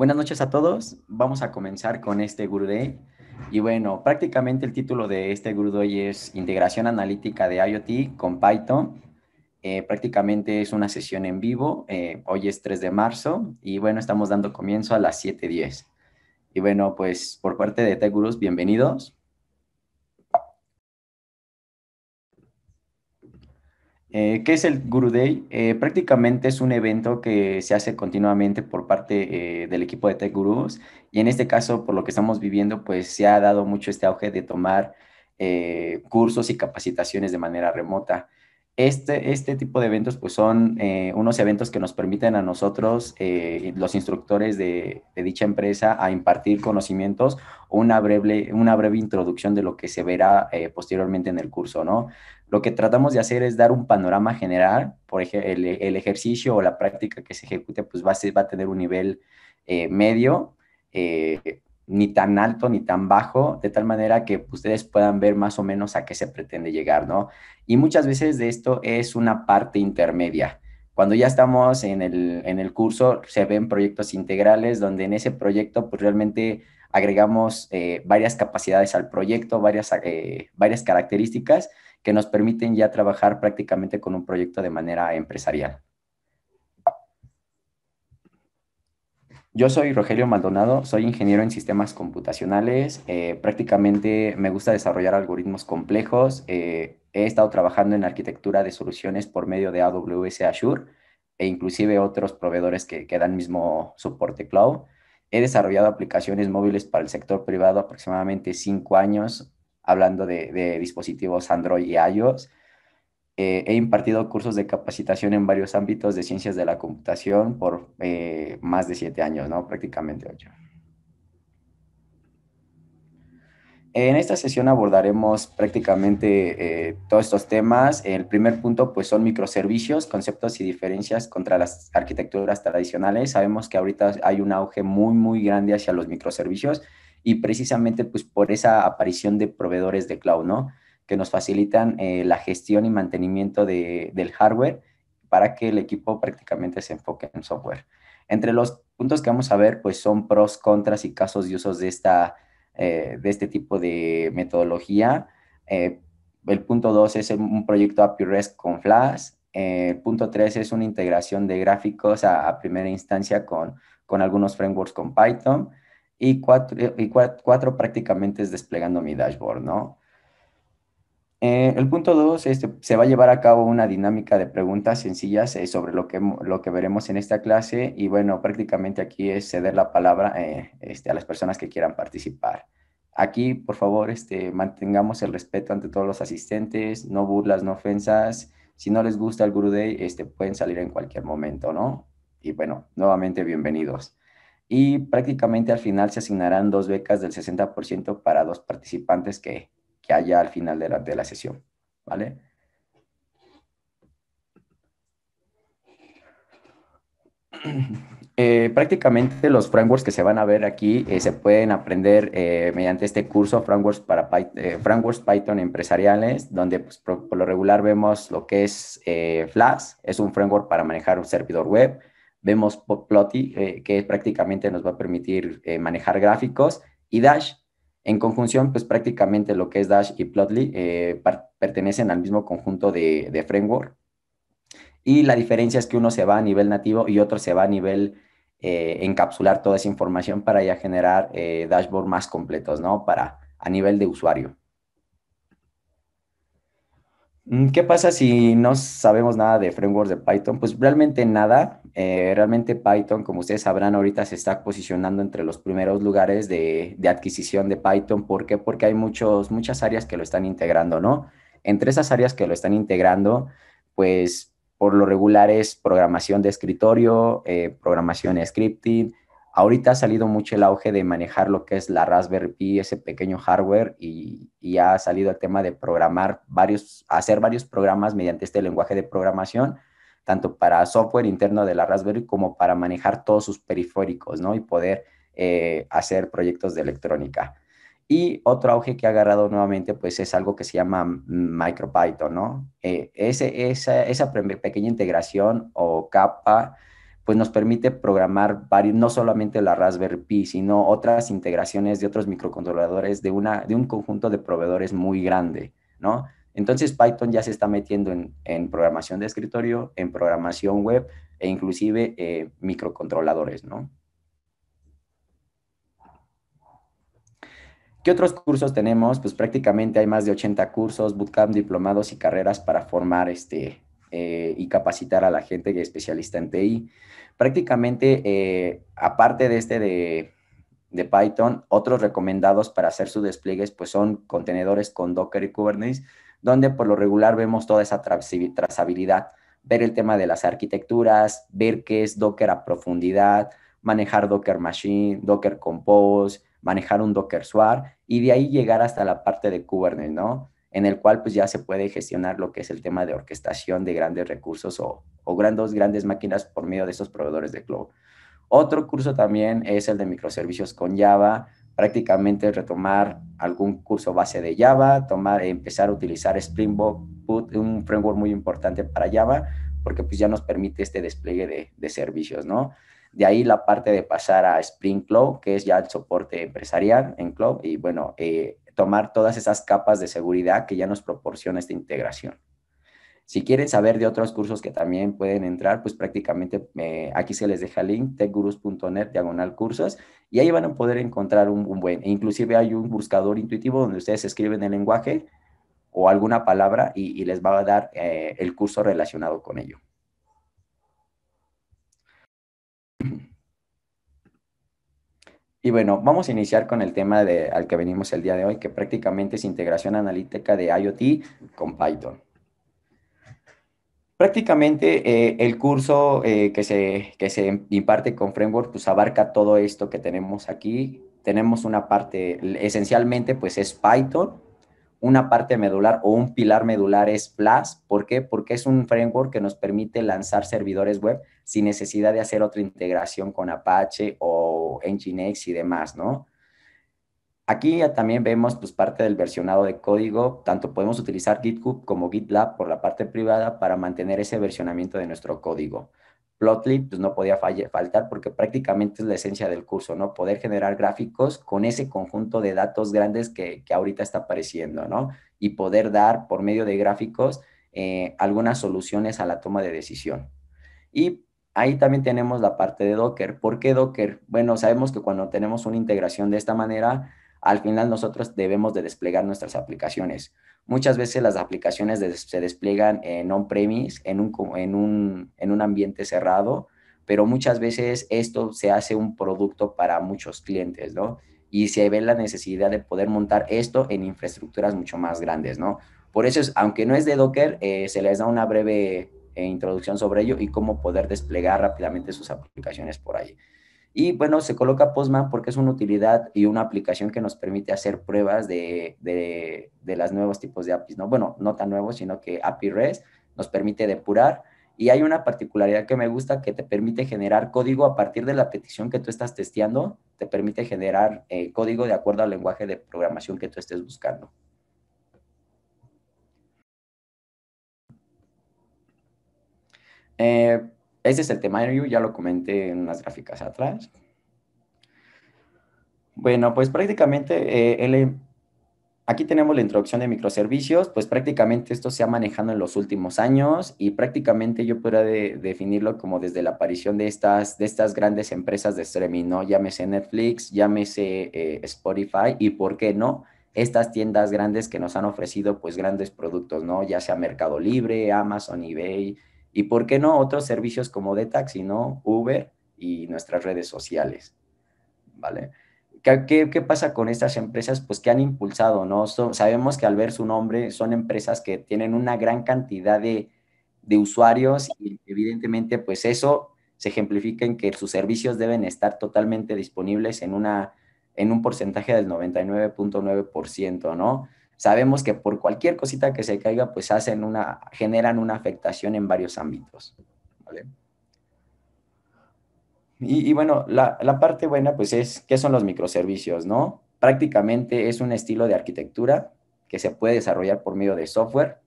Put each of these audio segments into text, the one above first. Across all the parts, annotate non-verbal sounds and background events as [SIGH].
Buenas noches a todos. Vamos a comenzar con este Guru Y bueno, prácticamente el título de este Guru es Integración Analítica de IoT con Python. Eh, prácticamente es una sesión en vivo. Eh, hoy es 3 de marzo y bueno, estamos dando comienzo a las 7.10. Y bueno, pues por parte de Tech bienvenidos. Eh, ¿Qué es el Guru Day? Eh, prácticamente es un evento que se hace continuamente por parte eh, del equipo de Tech Gurus y en este caso, por lo que estamos viviendo, pues se ha dado mucho este auge de tomar cursos y capacitaciones de manera remota. Este, este tipo de eventos pues son unos eventos que nos permiten a nosotros, los instructores de, dicha empresa, a impartir conocimientos o una breve, una breve introducción de lo que se verá posteriormente en el curso, ¿no? Lo que tratamos de hacer es dar un panorama general, por ejemplo, el, ejercicio o la práctica que se ejecute pues va a, tener un nivel eh, medio, eh, ni tan alto ni tan bajo, de tal manera que ustedes puedan ver más o menos a qué se pretende llegar, ¿no? Y muchas veces de esto es una parte intermedia. Cuando ya estamos en el, curso, se ven proyectos integrales donde en ese proyecto pues realmente agregamos eh, varias capacidades al proyecto, varias, varias características que nos permiten ya trabajar prácticamente con un proyecto de manera empresarial. Yo soy Rogelio Maldonado, soy ingeniero en sistemas computacionales, eh, prácticamente me gusta desarrollar algoritmos complejos, eh, he estado trabajando en arquitectura de soluciones por medio de AWS Azure e inclusive otros proveedores que, que dan mismo soporte cloud. He desarrollado aplicaciones móviles para el sector privado aproximadamente cinco años, hablando de, dispositivos Android y iOS. Eh, he impartido cursos de capacitación en varios ámbitos de ciencias de la computación por eh, más de siete años, ¿no? prácticamente ocho. En esta sesión abordaremos prácticamente eh, todos estos temas. El primer punto pues son microservicios, conceptos y diferencias contra las arquitecturas tradicionales. Sabemos que ahorita hay un auge muy, muy grande hacia los microservicios y precisamente pues por esa aparición de proveedores de cloud, ¿no? Que nos facilitan eh, la gestión y mantenimiento del hardware para que el equipo prácticamente se enfoque en software. Entre los puntos que vamos a ver pues son pros, contras y casos de usos de, esta, eh, de este tipo de metodología. Eh, el punto 2 es un proyecto API REST con Flask. El punto 3 es una integración de gráficos a, primera instancia con, con, algunos frameworks con Python y cuatro, prácticamente es desplegando mi dashboard, ¿no? Eh, el punto dos, este, se va a llevar a cabo una dinámica de preguntas sencillas eh, sobre lo que, lo que veremos en esta clase y bueno, prácticamente aquí es ceder la palabra eh, este, a las personas que quieran participar. Aquí, por favor, este, mantengamos el respeto ante todos los asistentes, no burlas, no ofensas. Si no les gusta el Guru este, pueden salir en cualquier momento, ¿no? Y bueno, nuevamente bienvenidos y prácticamente al final se asignarán dos becas del 60% para dos participantes que, haya al final de la, sesión, ¿vale? [CLEARS THROAT] Eh, prácticamente los frameworks que se van a ver aquí eh, se pueden aprender eh, mediante este curso frameworks para Python, frameworks Python empresariales, donde pues, por, por, lo regular vemos lo que es Flask, es un framework para manejar un servidor web. Vemos Plotly, eh, que prácticamente nos va a permitir eh, manejar gráficos, y Dash. En conjunción, pues prácticamente lo que es Dash y Plotly eh, pertenecen al mismo conjunto de, de, framework. Y la diferencia es que uno se va a nivel nativo y otro se va a nivel encapsular toda esa información para ya generar dashboard más completos, ¿no? Para a nivel de usuario. Mm, ¿Qué pasa si no sabemos nada de frameworks de Python? Pues realmente nada. Eh, realmente Python, como ustedes sabrán, ahorita se está posicionando entre los primeros lugares de, adquisición de Python. ¿Por qué? Porque hay muchos, muchas áreas que lo están integrando, ¿no? Entre esas áreas que lo están integrando, pues por lo regular es programación de escritorio, eh, programación scripting. Ahorita ha salido mucho el auge de manejar lo que es la Raspberry Pi, ese pequeño hardware, y, y ha salido el tema de programar varios, hacer varios programas mediante este lenguaje de programación tanto para software interno de la Raspberry como para manejar todos sus periféricos, ¿no? Y poder eh, hacer proyectos de electrónica. Y otro auge que ha agarrado nuevamente, pues es algo que se llama MicroPython, ¿no? Eh, esa, pequeña integración o capa, pues nos permite programar varios, no solamente la Raspberry Pi, sino otras integraciones de otros microcontroladores de, una, de un conjunto de proveedores muy grande, ¿no? Entonces Python ya se está metiendo en, programación de escritorio, en programación web e inclusive eh, microcontroladores, ¿no? ¿Qué otros cursos tenemos? Pues prácticamente hay más de 80 cursos, bootcamp, diplomados y carreras para formar este, eh, y capacitar a la gente que es especialista en TI. Prácticamente, eh, aparte de este de, de, Python, otros recomendados para hacer sus despliegues pues son contenedores con Docker y Kubernetes, donde por lo regular vemos toda esa trazabilidad, ver el tema de las arquitecturas, ver qué es Docker a profundidad, manejar Docker Machine, Docker Compose, manejar un Docker Swar y de ahí llegar hasta la parte de Kubernetes, ¿no? En el cual pues ya se puede gestionar lo que es el tema de orquestación de grandes recursos o, grandes, grandes máquinas por medio de esos proveedores de cloud. Otro curso también es el de microservicios con Java, prácticamente retomar algún curso base de Java, tomar, empezar a utilizar Spring Boot, un framework muy importante para Java, porque pues ya nos permite este despliegue de, servicios, ¿no? De ahí la parte de pasar a Spring Cloud, que es ya el soporte empresarial en Cloud, y bueno, eh, tomar todas esas capas de seguridad que ya nos proporciona esta integración. Si quieren saber de otros cursos que también pueden entrar, pues prácticamente eh, aquí se les deja el link, techgurus.net, diagonal cursos, y ahí van a poder encontrar un, buen, e inclusive hay un buscador intuitivo donde ustedes escriben el lenguaje o alguna palabra y, les va a dar eh, el curso relacionado con ello. Y bueno, vamos a iniciar con el tema al que venimos el día de hoy, que prácticamente es integración analítica de IoT con Python. Prácticamente eh, el curso eh, que, se, se imparte con Framework pues abarca todo esto que tenemos aquí. Tenemos una parte, esencialmente pues es Python, una parte medular o un pilar medular es Flask. ¿Por qué? Porque es un framework que nos permite lanzar servidores web sin necesidad de hacer otra integración con Apache o Nginx y demás, ¿no? Aquí también vemos pues, parte del versionado de código, tanto podemos utilizar GitHub como GitLab por la parte privada para mantener ese versionamiento de nuestro código. Plotly pues, no podía faltar porque prácticamente es la esencia del curso, ¿no? Poder generar gráficos con ese conjunto de datos grandes que, ahorita está apareciendo, ¿no? Y poder dar por medio de gráficos eh, algunas soluciones a la toma de decisión. Y ahí también tenemos la parte de Docker. ¿Por qué Docker? Bueno, sabemos que cuando tenemos una integración de esta manera, al final nosotros debemos de desplegar nuestras aplicaciones. Muchas veces las aplicaciones se despliegan en on-premise, en un, en, un, ambiente cerrado, pero muchas veces esto se hace un producto para muchos clientes, ¿no? Y se ve la necesidad de poder montar esto en infraestructuras mucho más grandes, ¿no? Por eso, aunque no es de Docker, eh, se les da una breve eh, introducción sobre ello y cómo poder desplegar rápidamente sus aplicaciones por ahí. Y bueno, se coloca Postman porque es una utilidad y una aplicación que nos permite hacer pruebas de, los nuevos tipos de APIs, ¿no? Bueno, no tan nuevos, sino que API Res nos permite depurar. Y hay una particularidad que me gusta que te permite generar código a partir de la petición que tú estás testeando, te permite generar eh, código de acuerdo al lenguaje de programación que tú estés buscando. Eh, ese es el tema, ya lo comenté en unas gráficas atrás. Bueno, pues prácticamente eh, aquí tenemos la introducción de microservicios, pues prácticamente esto se ha manejado en los últimos años y prácticamente yo podría definirlo como desde la aparición de estas, de estas grandes empresas de streaming, ¿no? Llámese Netflix, llámese eh, Spotify y, ¿por qué no? Estas tiendas grandes que nos han ofrecido pues grandes productos, ¿no? Ya sea Mercado Libre, Amazon, eBay, y por qué no otros servicios como de taxi, ¿no? Uber y nuestras redes sociales, ¿vale? ¿Qué, pasa con estas empresas? Pues que han impulsado, ¿no? sabemos que al ver su nombre son empresas que tienen una gran cantidad de, usuarios y evidentemente pues eso se ejemplifica en que sus servicios deben estar totalmente disponibles en, en un porcentaje del 99.9%, ¿no? sabemos que por cualquier cosita que se caiga, pues hacen una, generan una afectación en varios ámbitos. Y, bueno, la, parte buena, pues es, ¿qué son los microservicios? no? Prácticamente es un estilo de arquitectura que se puede desarrollar por medio de software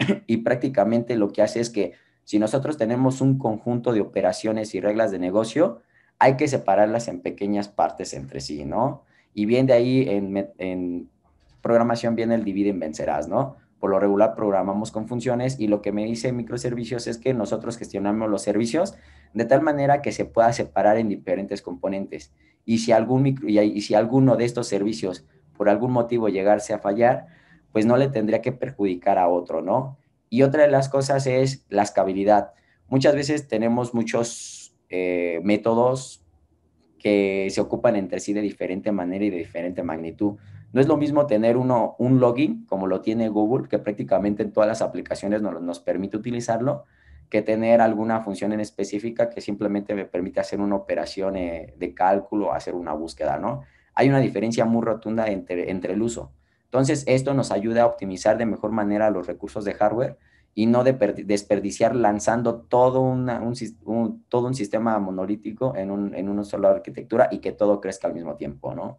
[CLEARS THROAT] y prácticamente lo que hace es que si nosotros tenemos un conjunto de operaciones y reglas de negocio, hay que separarlas en pequeñas partes entre sí, ¿no? Y bien de ahí en programación viene el divide en vencerás, ¿no? Por lo regular programamos con funciones y lo que me dice microservicios es que nosotros gestionamos los servicios de tal manera que se pueda separar en diferentes componentes. Y si, algún y si alguno de estos servicios por algún motivo llegase a fallar, pues no le tendría que perjudicar a otro, ¿no? Y otra de las cosas es la escalabilidad. Muchas veces tenemos muchos eh, métodos que se ocupan entre sí de diferente manera y de diferente magnitud. No es lo mismo tener uno, un login como lo tiene Google, que prácticamente en todas las aplicaciones nos, nos permite utilizarlo, que tener alguna función en específica que simplemente me permite hacer una operación eh, de cálculo, o hacer una búsqueda, ¿no? Hay una diferencia muy rotunda entre, entre el uso. Entonces, esto nos ayuda a optimizar de mejor manera los recursos de hardware y no desperdiciar lanzando todo, un, todo un sistema monolítico en, en una sola arquitectura y que todo crezca al mismo tiempo, ¿no?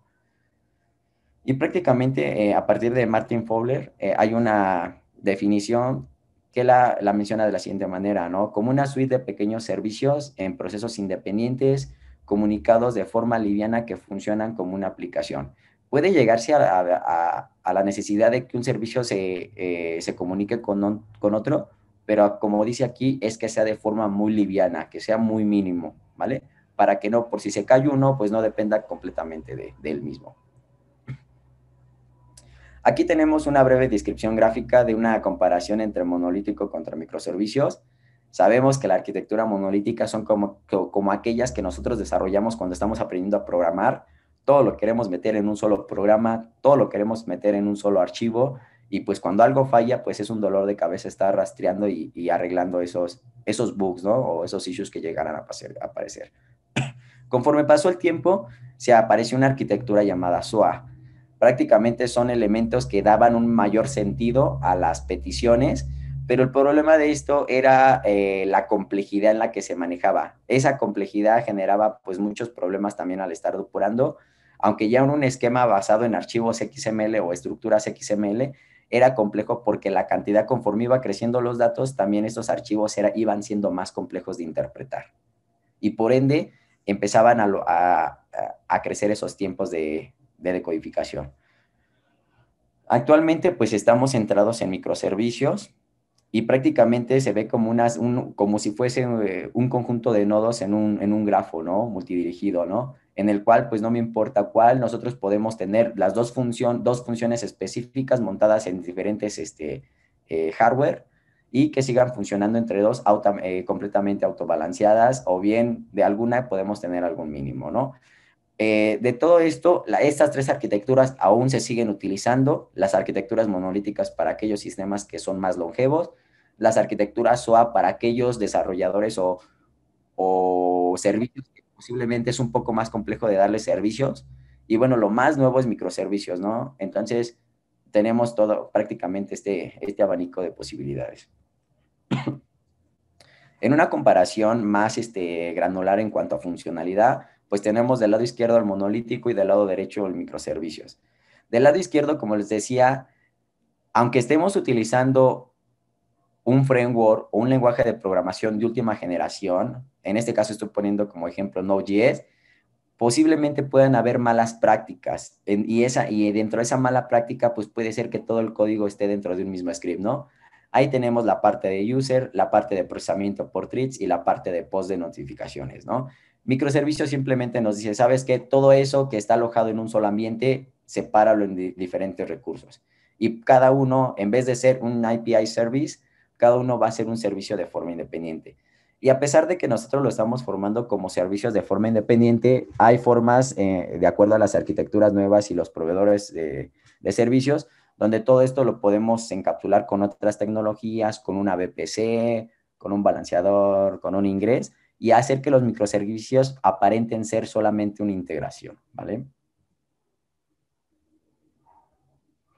Y prácticamente eh, a partir de Martin Fowler eh, hay una definición que la, menciona de la siguiente manera, ¿no? Como una suite de pequeños servicios en procesos independientes, comunicados de forma liviana que funcionan como una aplicación. Puede llegarse a, la necesidad de que un servicio se, eh, comunique con, otro, pero como dice aquí, es que sea de forma muy liviana, que sea muy mínimo, ¿vale? Para que no, por si se cae uno, pues no dependa completamente de, de mismo. Aquí tenemos una breve descripción gráfica de una comparación entre monolítico contra microservicios. Sabemos que la arquitectura monolítica son como, como aquellas que nosotros desarrollamos cuando estamos aprendiendo a programar. Todo lo queremos meter en un solo programa, todo lo queremos meter en un solo archivo y pues cuando algo falla, pues es un dolor de cabeza estar rastreando y, arreglando esos, esos bugs, ¿no? O esos issues que llegarán a, a aparecer. [COUGHS] Conforme pasó el tiempo, se apareció una arquitectura llamada SOA, prácticamente son elementos que daban un mayor sentido a las peticiones, pero el problema de esto era eh, la complejidad en la que se manejaba. Esa complejidad generaba pues muchos problemas también al estar depurando, aunque ya en un esquema basado en archivos XML o estructuras XML era complejo porque la cantidad conforme iba creciendo los datos, también esos archivos iban siendo más complejos de interpretar. Y por ende empezaban a crecer esos tiempos de, de decodificación. Actualmente, pues estamos centrados en microservicios y prácticamente se ve como, unas, como si fuese eh, un conjunto de nodos en un, grafo, ¿no? Multidirigido, ¿no? En el cual, pues no me importa cuál, nosotros podemos tener las dos, dos funciones específicas montadas en diferentes este, eh, hardware y que sigan funcionando entre dos auto, eh, completamente autobalanceadas o bien de alguna podemos tener algún mínimo, ¿no? Eh, de todo esto, estas tres arquitecturas aún se siguen utilizando, las arquitecturas monolíticas para aquellos sistemas que son más longevos, las arquitecturas SOA para aquellos desarrolladores o, servicios que posiblemente es un poco más complejo de darles servicios. Y bueno, lo más nuevo es microservicios, ¿no? Entonces, tenemos todo prácticamente este, este abanico de posibilidades. en una comparación más este, granular en cuanto a funcionalidad, pues tenemos del lado izquierdo el monolítico y del lado derecho el microservicios. Del lado izquierdo, como les decía, aunque estemos utilizando un framework o un lenguaje de programación de última generación, en este caso estoy poniendo como ejemplo Node.js, posiblemente puedan haber malas prácticas y, esa, y dentro de esa mala práctica, pues puede ser que todo el código esté dentro de un mismo script, ¿no? Ahí tenemos la parte de user, la parte de procesamiento por tweets y la parte de post de notificaciones, ¿no? Microservicios simplemente nos dice, ¿sabes qué? Todo eso que está alojado en un solo ambiente, sepáralo en diferentes recursos. Y cada uno, en vez de ser un API service, cada uno va a ser un servicio de forma independiente. Y a pesar de que nosotros lo estamos formando como servicios de forma independiente, hay formas, eh, de acuerdo a las arquitecturas nuevas y los proveedores de, servicios, donde todo esto lo podemos encapsular con otras tecnologías, con una VPC, con un balanceador, con un ingreso y hacer que los microservicios aparenten ser solamente una integración, ¿vale?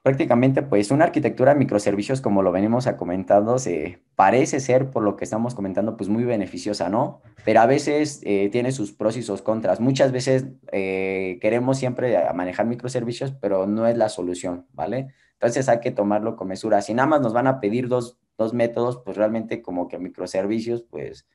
prácticamente pues una arquitectura de microservicios como lo venimos a comentando se parece ser por lo que estamos comentando pues muy beneficiosa no pero a veces eh, tiene sus pros y sus contras muchas veces eh, queremos siempre manejar microservicios pero no es la solución vale entonces hay que tomarlo con mesura si nada más nos van a pedir dos, dos métodos pues realmente como que microservicios pues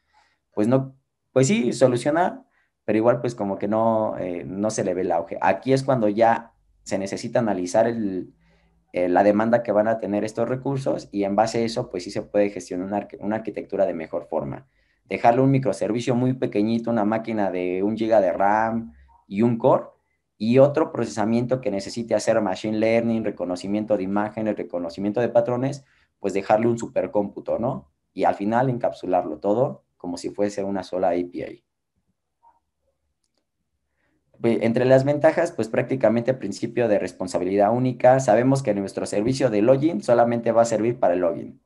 pues no, pues sí, soluciona, pero igual pues como que eh, no, se le ve el auge. Aquí es cuando ya se necesita analizar eh, la demanda que van a tener estos recursos y en base a eso pues sí se puede gestionar una, arquitectura de mejor forma. Dejarle un microservicio muy pequeñito, una máquina de un giga de RAM y un core, y otro procesamiento que necesite hacer machine learning, reconocimiento de imágenes, reconocimiento de patrones, pues dejarle un supercómputo, ¿no? Y al final encapsularlo todo como si fuese una sola API. Entre las ventajas, pues prácticamente el principio de responsabilidad única. Sabemos que nuestro servicio de login solamente va a servir para el login.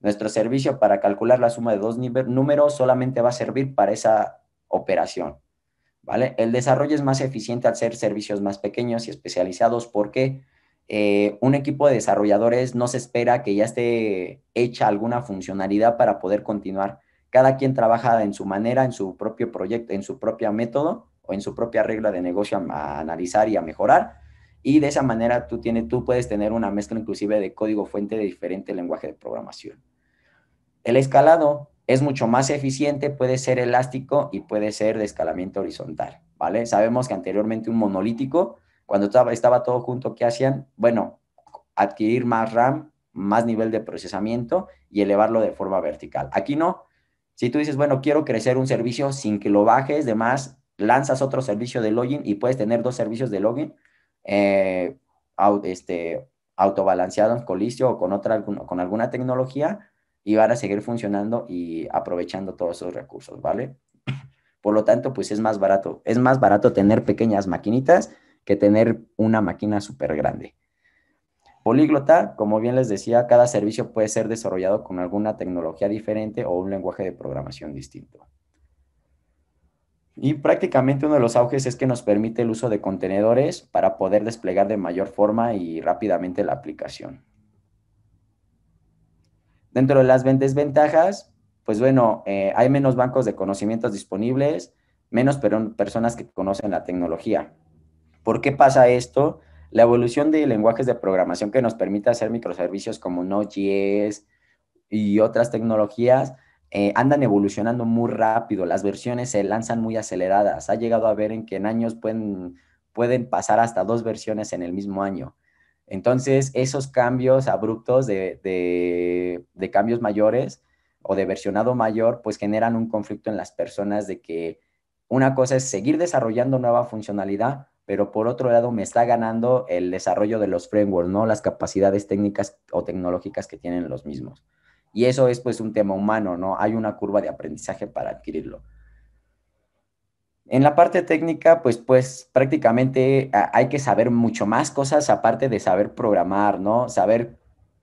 Nuestro servicio para calcular la suma de dos números solamente va a servir para esa operación. ¿Vale? El desarrollo es más eficiente al ser servicios más pequeños y especializados porque eh, un equipo de desarrolladores no se espera que ya esté hecha alguna funcionalidad para poder continuar cada quien trabaja en su manera, en su propio proyecto, en su propio método o en su propia regla de negocio a, analizar y a mejorar. Y de esa manera tú, tienes, tú puedes tener una mezcla inclusive de código fuente de diferente lenguaje de programación. El escalado es mucho más eficiente, puede ser elástico y puede ser de escalamiento horizontal, ¿vale? Sabemos que anteriormente un monolítico, cuando estaba, estaba todo junto, ¿qué hacían? Bueno, adquirir más RAM, más nivel de procesamiento y elevarlo de forma vertical. Aquí no, si tú dices, bueno, quiero crecer un servicio sin que lo bajes de lanzas otro servicio de login y puedes tener dos servicios de login eh, este, autobalanceados con Listio o con, otra, con alguna tecnología y van a seguir funcionando y aprovechando todos esos recursos, ¿vale? [LAUGHS] Por lo tanto, pues es más barato. Es más barato tener pequeñas maquinitas que tener una máquina súper grande políglota, como bien les decía, cada servicio puede ser desarrollado con alguna tecnología diferente o un lenguaje de programación distinto. Y prácticamente uno de los auges es que nos permite el uso de contenedores para poder desplegar de mayor forma y rápidamente la aplicación. Dentro de las desventajas, pues bueno, eh, hay menos bancos de conocimientos disponibles, menos personas que conocen la tecnología. ¿Por qué pasa esto? la evolución de lenguajes de programación que nos permite hacer microservicios como Node.js y otras tecnologías eh, andan evolucionando muy rápido, las versiones se lanzan muy aceleradas, ha llegado a ver en que en años pueden, pueden pasar hasta dos versiones en el mismo año. Entonces, esos cambios abruptos de, de cambios mayores o de versionado mayor, pues generan un conflicto en las personas de que una cosa es seguir desarrollando nueva funcionalidad, pero por otro lado me está ganando el desarrollo de los frameworks, ¿no? Las capacidades técnicas o tecnológicas que tienen los mismos. Y eso es pues un tema humano, ¿no? Hay una curva de aprendizaje para adquirirlo. En la parte técnica, pues, pues prácticamente ah, hay que saber mucho más cosas aparte de saber programar, ¿no? Saber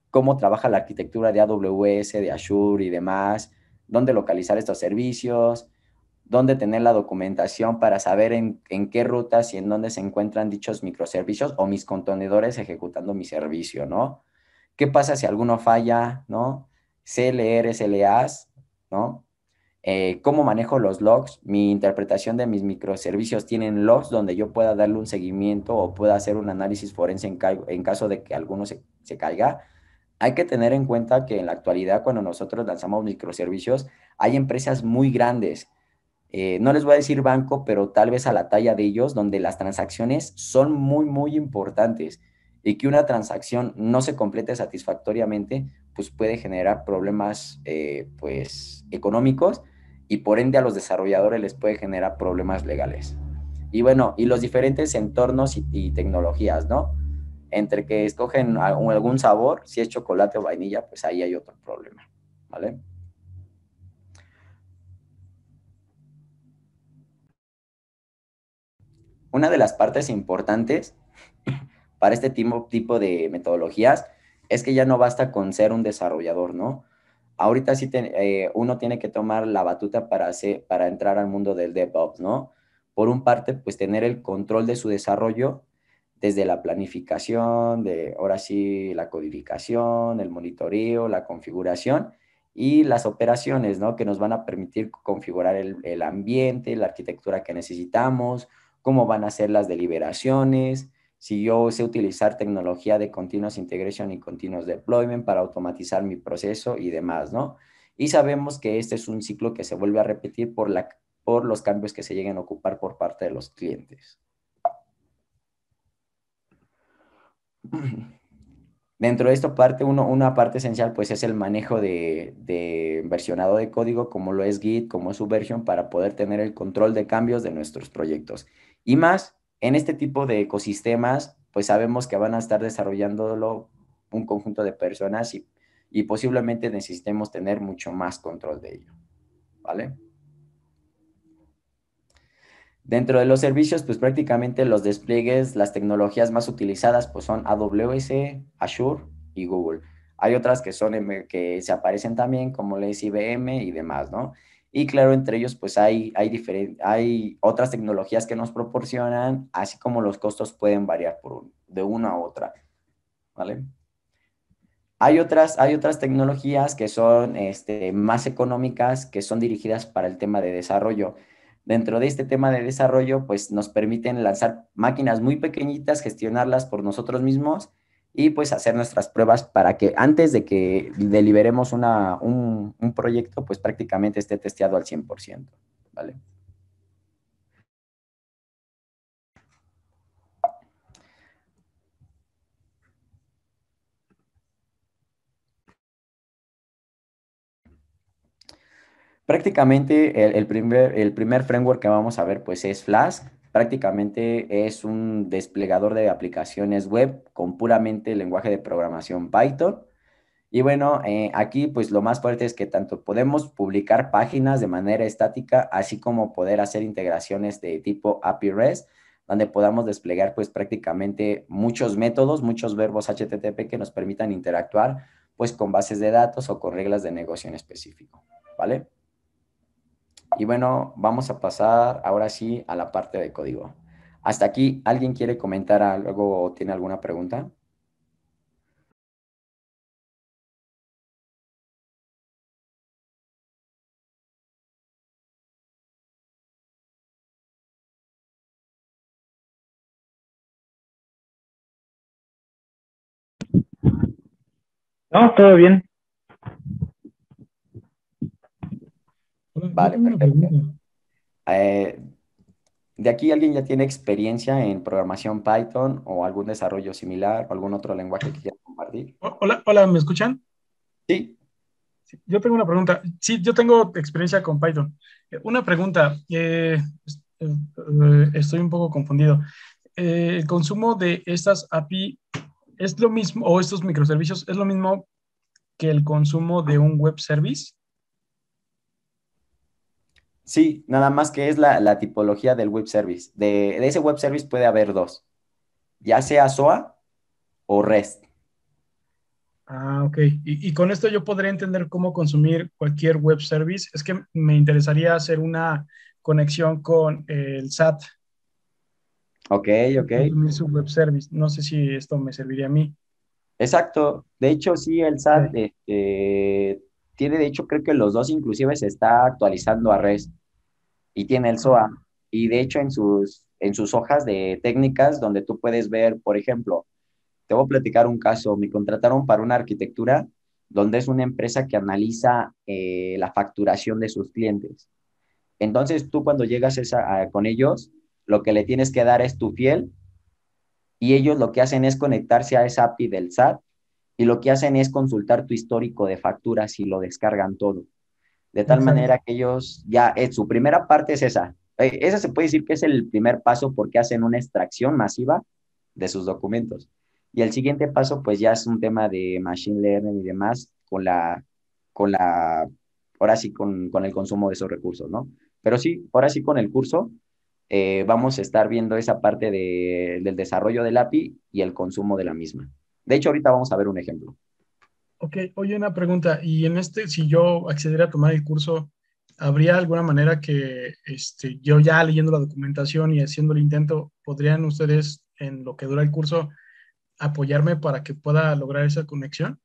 cómo trabaja la arquitectura de AWS, de Azure y demás, dónde localizar estos servicios, dónde tener la documentación para saber en, qué rutas y en dónde se encuentran dichos microservicios o mis contenedores ejecutando mi servicio, ¿no? ¿Qué pasa si alguno falla, ¿no? CLR, SLAs, ¿no? Eh, ¿Cómo manejo los logs? Mi interpretación de mis microservicios tienen logs donde yo pueda darle un seguimiento o pueda hacer un análisis forense en, en caso de que alguno se, se caiga. Hay que tener en cuenta que en la actualidad cuando nosotros lanzamos microservicios hay empresas muy grandes eh, no les voy a decir banco, pero tal vez a la talla de ellos, donde las transacciones son muy, muy importantes y que una transacción no se complete satisfactoriamente, pues puede generar problemas eh, pues, económicos y por ende a los desarrolladores les puede generar problemas legales. Y bueno, y los diferentes entornos y, tecnologías, ¿no? Entre que escogen algún sabor, si es chocolate o vainilla, pues ahí hay otro problema, ¿vale? una de las partes importantes para este tipo, de metodologías es que ya no basta con ser un desarrollador, ¿no? Ahorita sí eh, uno tiene que tomar la batuta para, entrar al mundo del DevOps, ¿no? Por un parte, pues tener el control de su desarrollo desde la planificación, de ahora sí la codificación, el monitoreo, la configuración y las operaciones, ¿no? Que nos van a permitir configurar el ambiente, la arquitectura que necesitamos, cómo van a ser las deliberaciones, si yo sé utilizar tecnología de continuous integration y continuous deployment para automatizar mi proceso y demás, ¿no? Y sabemos que este es un ciclo que se vuelve a repetir por, la, por los cambios que se lleguen a ocupar por parte de los clientes. Dentro de esto, parte uno, una parte esencial pues es el manejo de, de, versionado de código, como lo es Git, como es Subversion, para poder tener el control de cambios de nuestros proyectos. Y más, en este tipo de ecosistemas, pues sabemos que van a estar desarrollándolo un conjunto de personas y, posiblemente necesitemos tener mucho más control de ello, ¿vale? Dentro de los servicios, pues prácticamente los despliegues, las tecnologías más utilizadas, pues son AWS, Azure y Google. Hay otras que son em, que se aparecen también, como la IBM y demás, ¿no? Y claro, entre ellos pues hay, hay, otras tecnologías que nos proporcionan, así como los costos pueden variar por, de una a otra. ¿Vale? Hay otras, hay otras tecnologías que son este, más económicas, que son dirigidas para el tema de desarrollo. Dentro de este tema de desarrollo, pues nos permiten lanzar máquinas muy pequeñitas, gestionarlas por nosotros mismos y pues hacer nuestras pruebas para que antes de que deliberemos un, proyecto, pues prácticamente esté testeado al 100%, ¿vale? Prácticamente el, primer, el primer framework que vamos a ver pues es Flask, prácticamente es un desplegador de aplicaciones web con puramente lenguaje de programación Python. Y bueno, eh, aquí pues lo más fuerte es que tanto podemos publicar páginas de manera estática, así como poder hacer integraciones de tipo API REST, donde podamos desplegar pues prácticamente muchos métodos, muchos verbos HTTP que nos permitan interactuar pues con bases de datos o con reglas de negocio en específico, ¿vale? Y bueno, vamos a pasar ahora sí a la parte de código. Hasta aquí, ¿alguien quiere comentar algo o tiene alguna pregunta? No, todo bien. vale, perfecto. Eh, ¿De aquí alguien ya tiene experiencia en programación Python o algún desarrollo similar o algún otro lenguaje que quiera compartir? Hola, hola, ¿me escuchan? Sí. Yo tengo una pregunta. Sí, yo tengo experiencia con Python. Eh, una pregunta. Eh, estoy un poco confundido. ¿El consumo de estas API es lo mismo, o estos microservicios, es lo mismo que el consumo de un web service? Sí, nada más que es la, tipología del web service. De, ese web service puede haber dos, ya sea SOA o REST. Ah, ok. Y, con esto yo podría entender cómo consumir cualquier web service. Es que me interesaría hacer una conexión con el SAT. Ok, ok. Consumir su web service. No sé si esto me serviría a mí. Exacto. De hecho, sí, el SAT este, tiene, de hecho, creo que los dos inclusive se está actualizando a REST y tiene el SOA. Y de hecho, en sus, en sus hojas de técnicas, donde tú puedes ver, por ejemplo, te voy a platicar un caso, me contrataron para una arquitectura donde es una empresa que analiza eh, la facturación de sus clientes. Entonces, tú cuando llegas esa, con ellos, lo que le tienes que dar es tu fiel y ellos lo que hacen es conectarse a esa API del SAT y lo que hacen es consultar tu histórico de facturas y lo descargan todo. De tal manera que ellos ya, eh, su primera parte es esa. Eh, esa se puede decir que es el primer paso porque hacen una extracción masiva de sus documentos. Y el siguiente paso, pues ya es un tema de machine learning y demás con la, con la, ahora sí, con, el consumo de esos recursos, ¿no? Pero sí, ahora sí con el curso eh, vamos a estar viendo esa parte del desarrollo del API y el consumo de la misma. De hecho, ahorita vamos a ver un ejemplo. Ok, oye, una pregunta. Y en este, si yo accediera a tomar el curso, ¿habría alguna manera que este, yo ya leyendo la documentación y haciendo el intento, podrían ustedes, en lo que dura el curso, apoyarme para que pueda lograr esa conexión?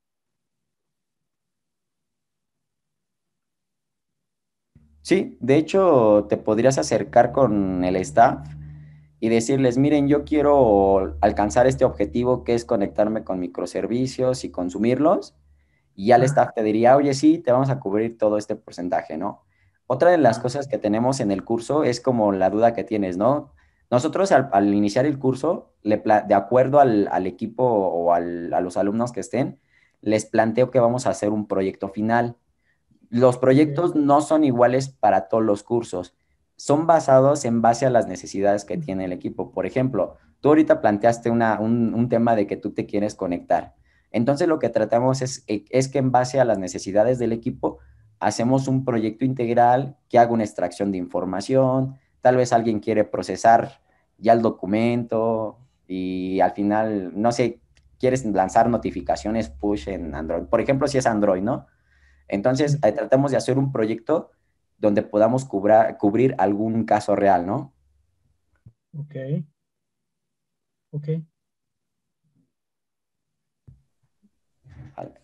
Sí, de hecho, te podrías acercar con el staff y decirles, miren, yo quiero alcanzar este objetivo que es conectarme con microservicios y consumirlos. Y ya el staff te diría, oye, sí, te vamos a cubrir todo este porcentaje, ¿no? Otra de las cosas que tenemos en el curso es como la duda que tienes, ¿no? Nosotros al, iniciar el curso, de acuerdo al, equipo o a los alumnos que estén, les planteo que vamos a hacer un proyecto final. Los proyectos no son iguales para todos los cursos son basados en base a las necesidades que tiene el equipo. Por ejemplo, tú ahorita planteaste un, tema de que tú te quieres conectar. Entonces lo que tratamos es, e, es que en base a las necesidades del equipo hacemos un proyecto integral que haga una extracción de información, tal vez alguien quiere procesar ya el documento y al final, no sé, quieres lanzar notificaciones push en Android. Por ejemplo, si es Android, ¿no? Entonces, eh, tratamos de hacer un proyecto donde podamos cubrir algún caso real, ¿no? Ok. Ok.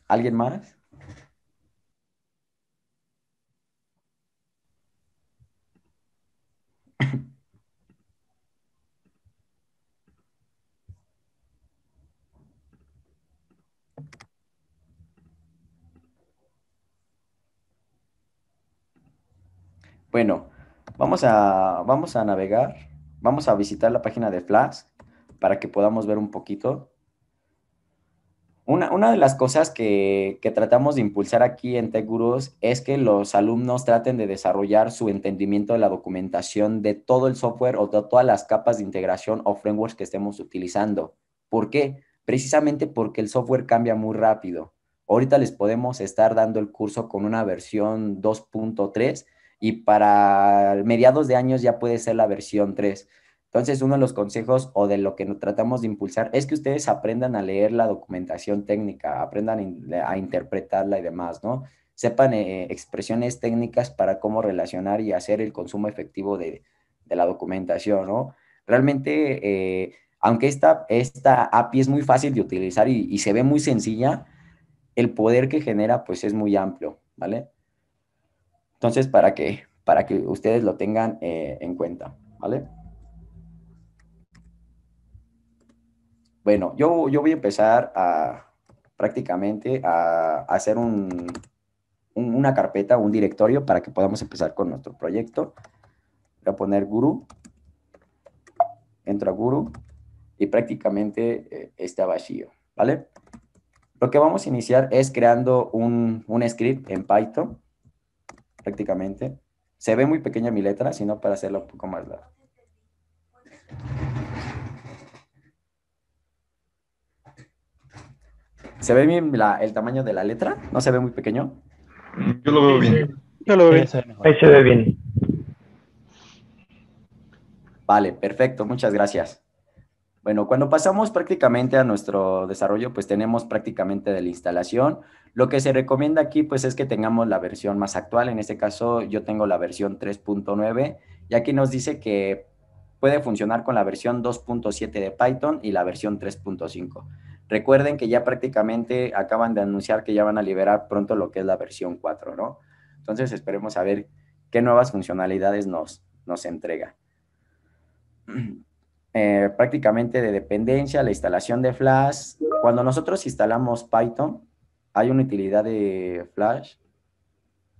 ¿Alguien más? Bueno, vamos a, vamos a navegar, vamos a visitar la página de Flask para que podamos ver un poquito. Una, de las cosas que, tratamos de impulsar aquí en TechGurus es que los alumnos traten de desarrollar su entendimiento de la documentación de todo el software o de todas las capas de integración o frameworks que estemos utilizando. ¿Por qué? Precisamente porque el software cambia muy rápido. Ahorita les podemos estar dando el curso con una versión 2.3 y para mediados de años ya puede ser la versión 3. Entonces, uno de los consejos o de lo que tratamos de impulsar es que ustedes aprendan a leer la documentación técnica, aprendan a interpretarla y demás, ¿no? Sepan eh, expresiones técnicas para cómo relacionar y hacer el consumo efectivo de, la documentación, ¿no? Realmente, eh, aunque esta, esta API es muy fácil de utilizar y, y se ve muy sencilla, el poder que genera pues es muy amplio, ¿vale? Entonces, para que, para que ustedes lo tengan eh, en cuenta, ¿vale? Bueno, yo, yo voy a empezar a prácticamente a, hacer una carpeta, un directorio para que podamos empezar con nuestro proyecto. Voy a poner guru, entro a guru y prácticamente eh, está vacío, ¿vale? Lo que vamos a iniciar es creando un script en Python prácticamente. Se ve muy pequeña mi letra, sino para hacerla un poco más larga. ¿Se ve bien el tamaño de la letra? ¿No se ve muy pequeño? Yo lo veo bien. Yo lo veo bien. Ahí se ve bien. Vale, perfecto. Muchas gracias. Bueno, cuando pasamos prácticamente a nuestro desarrollo, pues tenemos prácticamente de la instalación. Lo que se recomienda aquí, pues es que tengamos la versión más actual. En este caso, yo tengo la versión 3.9 y aquí nos dice que puede funcionar con la versión 2.7 de Python y la versión 3.5. Recuerden que ya prácticamente acaban de anunciar que ya van a liberar pronto lo que es la versión 4, ¿no? Entonces esperemos a ver qué nuevas funcionalidades nos, nos entrega. [CLEARS THROAT] Eh, prácticamente de dependencia, la instalación de Flash. Cuando nosotros instalamos Python, hay una utilidad de Flash,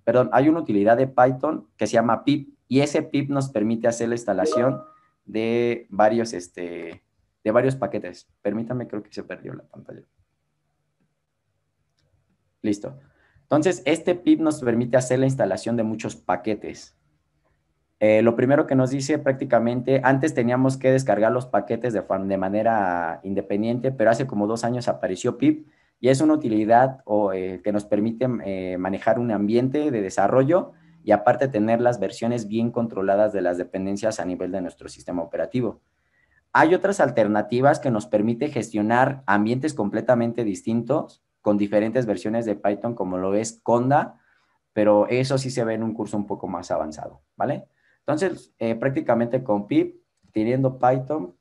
perdón, hay una utilidad de Python que se llama pip y ese pip nos permite hacer la instalación de varios, este, de varios paquetes. Permítame, creo que se perdió la pantalla. Listo. Entonces, este pip nos permite hacer la instalación de muchos paquetes. Eh, lo primero que nos dice prácticamente, antes teníamos que descargar los paquetes de, de manera independiente, pero hace como dos años apareció PIP y es una utilidad eh, que nos permite eh, manejar un ambiente de desarrollo y aparte tener las versiones bien controladas de las dependencias a nivel de nuestro sistema operativo. Hay otras alternativas que nos permite gestionar ambientes completamente distintos con diferentes versiones de Python como lo es Conda, pero eso sí se ve en un curso un poco más avanzado, ¿vale? Entonces, eh, prácticamente con pip, teniendo Python,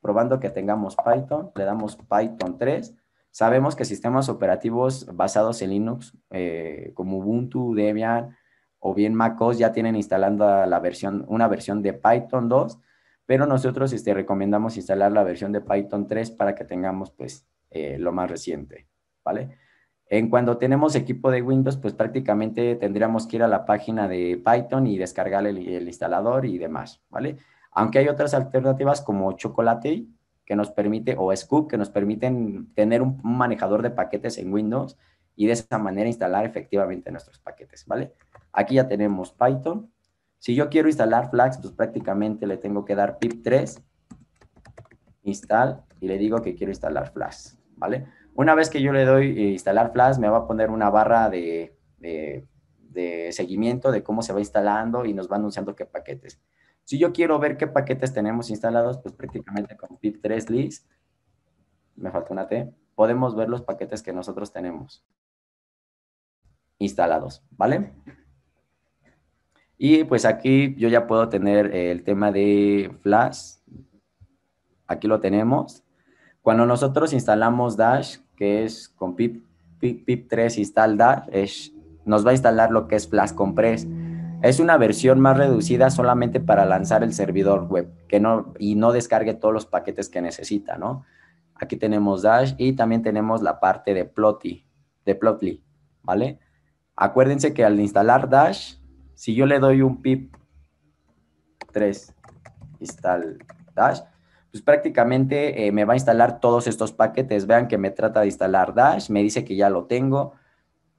probando que tengamos Python, le damos Python 3. Sabemos que sistemas operativos basados en Linux, eh, como Ubuntu, Debian o bien MacOS, ya tienen instalando la versión, una versión de Python 2, pero nosotros te este, recomendamos instalar la versión de Python 3 para que tengamos pues, eh, lo más reciente, ¿vale? En cuando tenemos equipo de Windows, pues prácticamente tendríamos que ir a la página de Python y descargar el, instalador y demás, ¿vale? Aunque hay otras alternativas como Chocolate que nos permite, o Scoop, que nos permiten tener un, manejador de paquetes en Windows y de esa manera instalar efectivamente nuestros paquetes, ¿vale? Aquí ya tenemos Python. Si yo quiero instalar Flags, pues prácticamente le tengo que dar pip3, install, y le digo que quiero instalar flash ¿vale? Una vez que yo le doy eh, instalar Flash, me va a poner una barra de, seguimiento de cómo se va instalando y nos va anunciando qué paquetes. Si yo quiero ver qué paquetes tenemos instalados, pues prácticamente con pip3 list, me falta una T, podemos ver los paquetes que nosotros tenemos instalados, ¿vale? Y pues aquí yo ya puedo tener el tema de Flash. Aquí lo tenemos. Cuando nosotros instalamos Dash, que es con pip, pip, pip 3 install es, nos va a instalar lo que es Flash Compress. Es una versión más reducida solamente para lanzar el servidor web que no, y no descargue todos los paquetes que necesita, ¿no? Aquí tenemos Dash y también tenemos la parte de Plotly, de Plotly, ¿vale? Acuérdense que al instalar Dash, si yo le doy un pip 3 install Dash, pues prácticamente eh, me va a instalar todos estos paquetes. Vean que me trata de instalar Dash, me dice que ya lo tengo.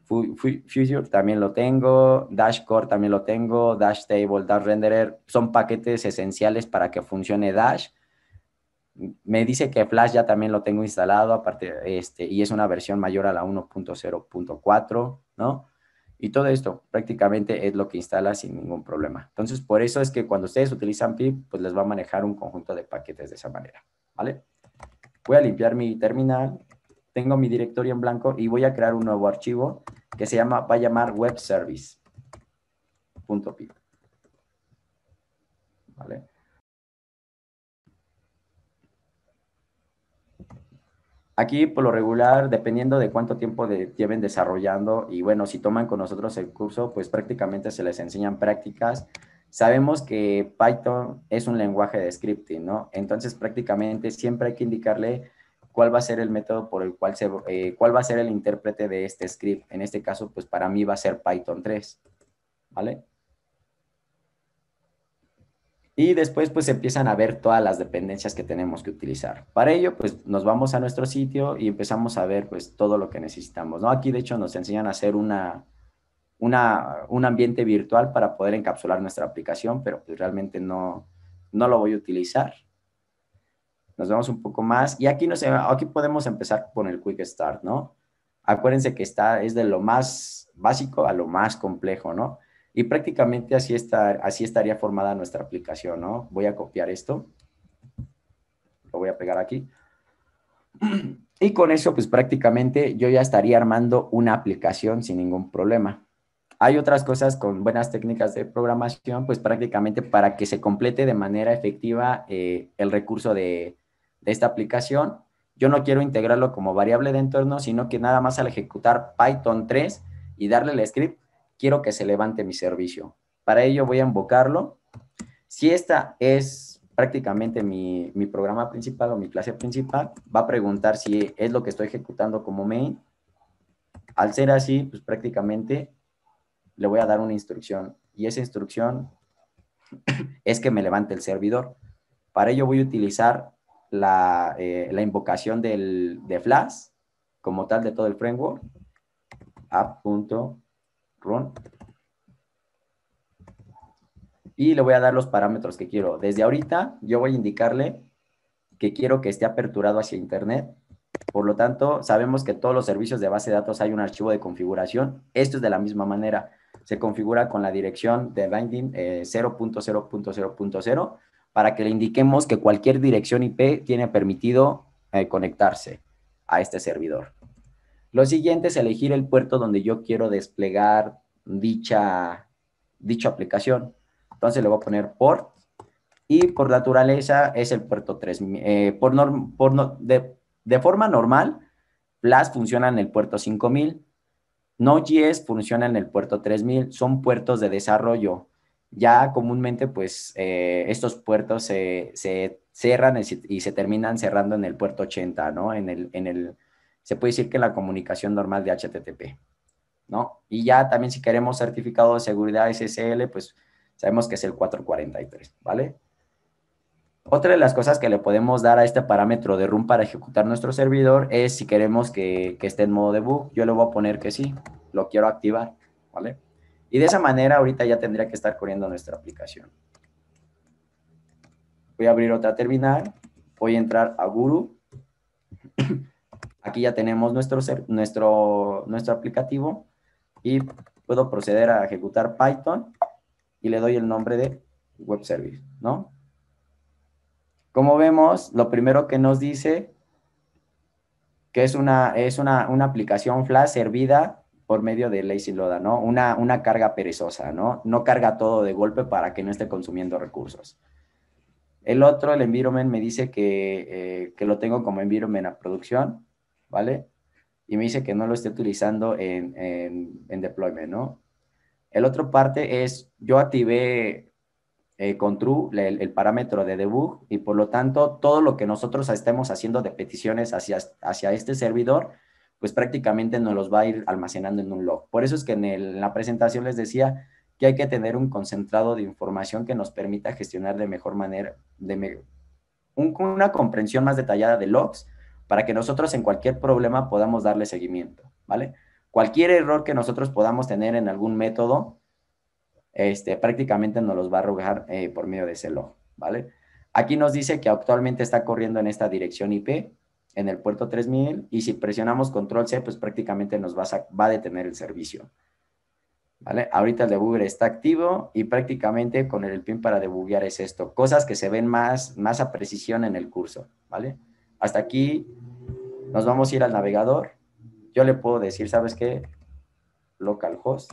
Future también lo tengo, Dash Core también lo tengo, Dash Table, Dash Renderer, son paquetes esenciales para que funcione Dash. Me dice que Flash ya también lo tengo instalado, aparte, este, y es una versión mayor a la 1.0.4, ¿no? Y todo esto prácticamente es lo que instala sin ningún problema. Entonces, por eso es que cuando ustedes utilizan pip, pues les va a manejar un conjunto de paquetes de esa manera, ¿vale? Voy a limpiar mi terminal, tengo mi directorio en blanco y voy a crear un nuevo archivo que se llama, va a llamar webservice.pip. ¿Vale? Aquí, por lo regular, dependiendo de cuánto tiempo lleven desarrollando, y bueno, si toman con nosotros el curso, pues prácticamente se les enseñan prácticas. Sabemos que Python es un lenguaje de scripting, ¿no? Entonces, prácticamente siempre hay que indicarle cuál va a ser el método por el cual se, eh, cuál va a ser el intérprete de este script. En este caso, pues para mí va a ser Python 3, ¿vale? Y después pues empiezan a ver todas las dependencias que tenemos que utilizar. Para ello pues nos vamos a nuestro sitio y empezamos a ver pues todo lo que necesitamos. ¿no? Aquí de hecho nos enseñan a hacer una, un ambiente virtual para poder encapsular nuestra aplicación, pero pues, realmente no, no lo voy a utilizar. Nos vemos un poco más y aquí, aquí podemos empezar con el Quick Start, ¿no? Acuérdense que está, es de lo más básico a lo más complejo, ¿no? Y prácticamente así, así estaría formada nuestra aplicación, ¿no? Voy a copiar esto. Lo voy a pegar aquí. [CLEARS THROAT] Y con eso, pues prácticamente yo ya estaría armando una aplicación sin ningún problema. Hay otras cosas con buenas técnicas de programación, pues prácticamente para que se complete de manera efectiva eh, el recurso de, de esta aplicación. Yo no quiero integrarlo como variable de entorno, sino que nada más al ejecutar Python 3 y darle el script, quiero que se levante mi servicio. Para ello voy a invocarlo. Si esta es prácticamente mi, programa principal o mi clase principal, va a preguntar si es lo que estoy ejecutando como main. Al ser así, pues prácticamente le voy a dar una instrucción y esa instrucción [CLEARS THROAT] es que me levante el servidor. Para ello voy a utilizar la, eh, invocación del, de Flash como tal de todo el framework, app.flash run. Y le voy a dar los parámetros que quiero. Desde ahorita yo voy a indicarle que quiero que esté aperturado hacia Internet. Por lo tanto, sabemos que todos los servicios de base de datos hay un archivo de configuración. Esto es de la misma manera. Se configura con la dirección de binding 0.0.0.0 eh, para que le indiquemos que cualquier dirección IP tiene permitido eh, conectarse a este servidor. Lo siguiente es elegir el puerto donde yo quiero desplegar dicha, dicha aplicación. Entonces le voy a poner port y por naturaleza es el puerto 3.000. Eh, por por de, forma normal, Plus funciona en el puerto 5000, Node.js funciona en el puerto 3000, son puertos de desarrollo. Ya comúnmente, pues, eh, estos puertos se, se, cerran y se terminan cerrando en el puerto 80, ¿no? En el, en el se puede decir que la comunicación normal de HTTP, ¿no? Y ya también si queremos certificado de seguridad SSL, pues sabemos que es el 443, ¿vale? Otra de las cosas que le podemos dar a este parámetro de RUM para ejecutar nuestro servidor es si queremos que, esté en modo debug. Yo le voy a poner que sí, lo quiero activar, ¿vale? Y de esa manera ahorita ya tendría que estar corriendo nuestra aplicación. Voy a abrir otra terminal, voy a entrar a Guru Aquí ya tenemos nuestro, nuestro, nuestro aplicativo y puedo proceder a ejecutar Python y le doy el nombre de web service, ¿no? Como vemos, lo primero que nos dice que es una, es una, aplicación Flash servida por medio de Lazy Loda, ¿no? Una, una carga perezosa, ¿no? No carga todo de golpe para que no esté consumiendo recursos. El otro, el environment, me dice que, eh, que lo tengo como environment a producción ¿vale? Y me dice que no lo esté utilizando en, deployment, ¿no? El otro parte es, yo activé eh, con true el, parámetro de debug y por lo tanto todo lo que nosotros estemos haciendo de peticiones hacia, hacia este servidor, pues prácticamente nos los va a ir almacenando en un log. Por eso es que en, la presentación les decía que hay que tener un concentrado de información que nos permita gestionar de mejor manera, de una comprensión más detallada de logs para que nosotros en cualquier problema podamos darle seguimiento, ¿vale? Cualquier error que nosotros podamos tener en algún método, este, prácticamente nos los va a arrugar eh, por medio de ese ¿vale? Aquí nos dice que actualmente está corriendo en esta dirección IP, en el puerto 3000, y si presionamos control C, pues prácticamente nos va a, detener el servicio. ¿Vale? Ahorita el debugger está activo y prácticamente con el pin para debuguear es esto. Cosas que se ven más, más a precisión en el curso, ¿vale? hasta aquí, nos vamos a ir al navegador. Yo le puedo decir, ¿sabes qué? Localhost.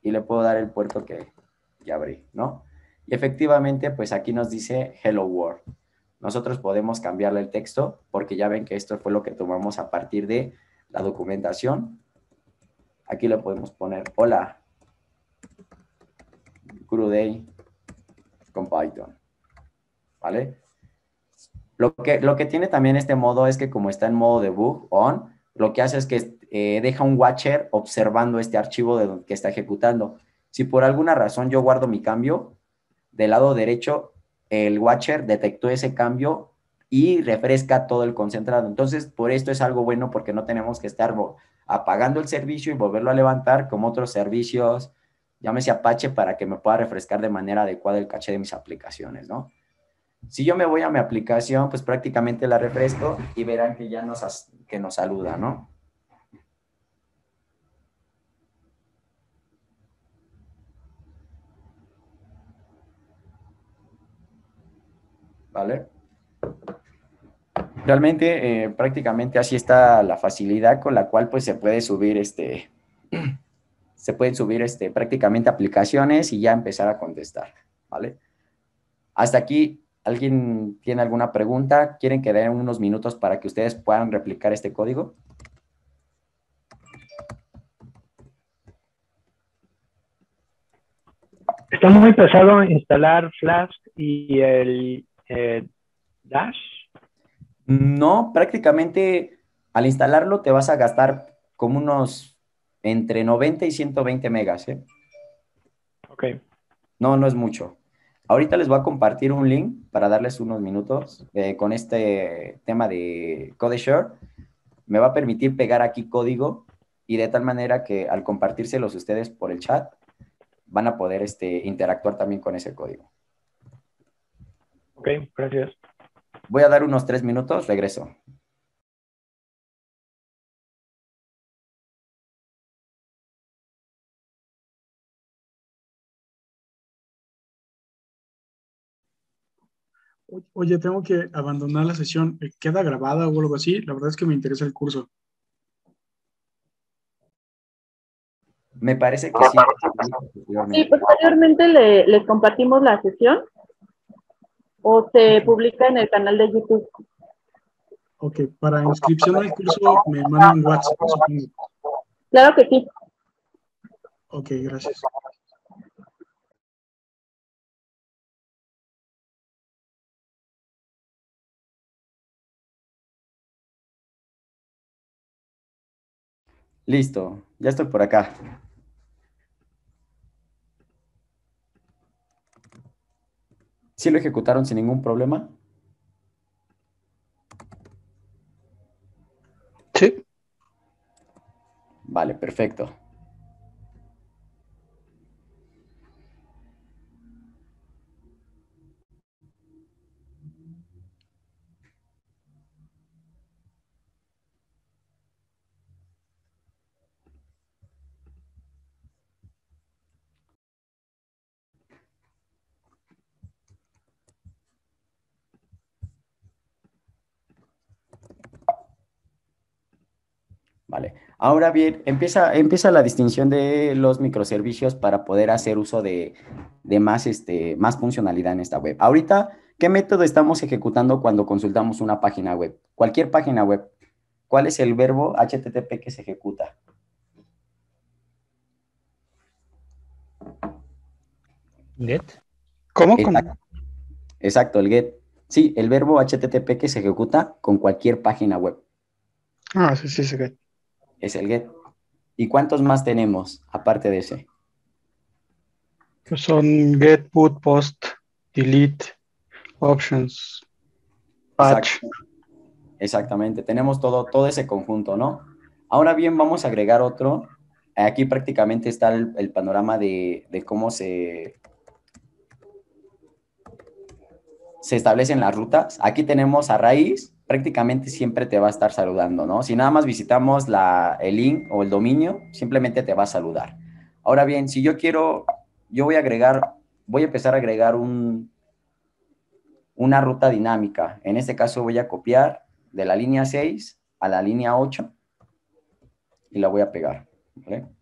Y le puedo dar el puerto que ya abrí, ¿no? Y efectivamente, pues aquí nos dice Hello World. Nosotros podemos cambiarle el texto porque ya ven que esto fue lo que tomamos a partir de la documentación. Aquí le podemos poner, hola, Crudey con Python, ¿vale? Lo que, tiene también este modo es que como está en modo debug on, lo que hace es que eh, deja un watcher observando este archivo de donde que está ejecutando. Si por alguna razón yo guardo mi cambio, del lado derecho el watcher detectó ese cambio y refresca todo el concentrado. Entonces, por esto es algo bueno porque no tenemos que estar apagando el servicio y volverlo a levantar como otros servicios, llámese Apache para que me pueda refrescar de manera adecuada el caché de mis aplicaciones, ¿no? Si yo me voy a mi aplicación, pues prácticamente la refresco y verán que ya nos, que nos saluda, ¿no? ¿Vale? Realmente, eh, prácticamente así está la facilidad con la cual pues se puede subir este, [CLEARS THROAT] se pueden subir este, prácticamente aplicaciones y ya empezar a contestar, ¿vale? Hasta aquí ¿Alguien tiene alguna pregunta? ¿Quieren que den unos minutos para que ustedes puedan replicar este código? Está muy pesado instalar Flask y el eh, Dash. No, prácticamente al instalarlo te vas a gastar como unos entre 90 y 120 megas. ¿eh? Ok. No, no es mucho. Ahorita les voy a compartir un link para darles unos minutos eh, con este tema de CodeShare. Me va a permitir pegar aquí código y de tal manera que al compartírselos ustedes por el chat van a poder este, interactuar también con ese código. Ok, gracias. Voy a dar unos tres minutos, regreso. oye, tengo que abandonar la sesión, eh, ¿queda grabada o algo así? La verdad es que me interesa el curso. Me parece que sí. Sí, posteriormente le, les compartimos la sesión o se publica en el canal de YouTube. Ok, para inscripción al curso me mandan WhatsApp, supongo. Claro que sí. Ok, gracias. Listo, ya estoy por acá. ¿Sí lo ejecutaron sin ningún problema? Sí. Vale, perfecto. Ahora bien, empieza, la distinción de los microservicios para poder hacer uso de, este, más, funcionalidad en esta web. Ahorita, ¿qué método estamos ejecutando cuando consultamos una página web? Cualquier página web. ¿Cuál es el verbo HTTP que se ejecuta? Get. ¿Cómo? Exacto, Exacto el get. Sí, el verbo HTTP que se ejecuta con cualquier página web. Ah, sí, sí, sí, es el get. ¿Y cuántos más tenemos aparte de ese? son get, put, post, delete, options, patch. Exactamente, tenemos todo, todo ese conjunto, ¿no? Ahora bien, vamos a agregar otro. Aquí prácticamente está el, panorama de, cómo se, se establecen las rutas. Aquí tenemos a raíz prácticamente siempre te va a estar saludando, ¿no? Si nada más visitamos el link o el dominio, simplemente te va a saludar. Ahora bien, si yo quiero, yo voy a agregar, voy a empezar a agregar una ruta dinámica. En este caso voy a copiar de la línea 6 a la línea 8 y la voy a pegar. [LAUGHS]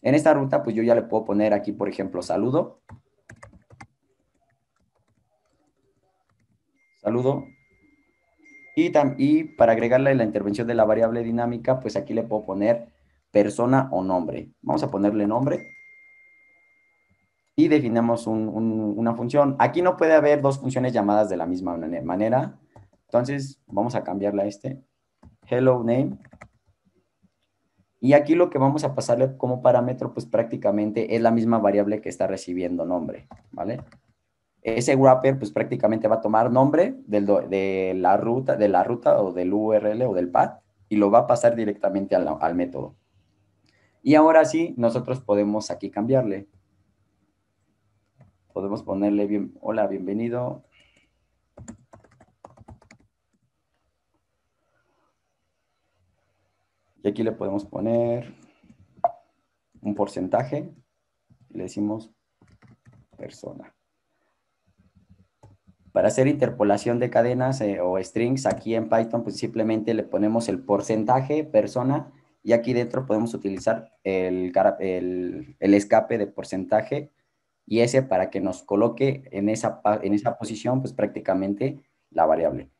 En esta ruta, pues yo ya le puedo poner aquí, por ejemplo, saludo. Saludo y, para agregarle la intervención de la variable dinámica, pues aquí le puedo poner persona o nombre. Vamos a ponerle nombre. Y definimos una función. Aquí no puede haber dos funciones llamadas de la misma manera. Entonces, vamos a cambiarla a este. Hello name. Y aquí lo que vamos a pasarle como parámetro, pues prácticamente es la misma variable que está recibiendo nombre, ¿vale? ese wrapper pues prácticamente va a tomar nombre de, la ruta, de la ruta o del URL o del path y lo va a pasar directamente al, al método. Y ahora sí, nosotros podemos aquí cambiarle. Podemos ponerle bien, hola, bienvenido. Y aquí le podemos poner un porcentaje. Le decimos persona. Para hacer interpolación de cadenas eh, o strings, aquí en Python pues simplemente le ponemos el porcentaje persona y aquí dentro podemos utilizar el, escape de porcentaje y ese para que nos coloque en esa, en esa posición pues prácticamente la variable.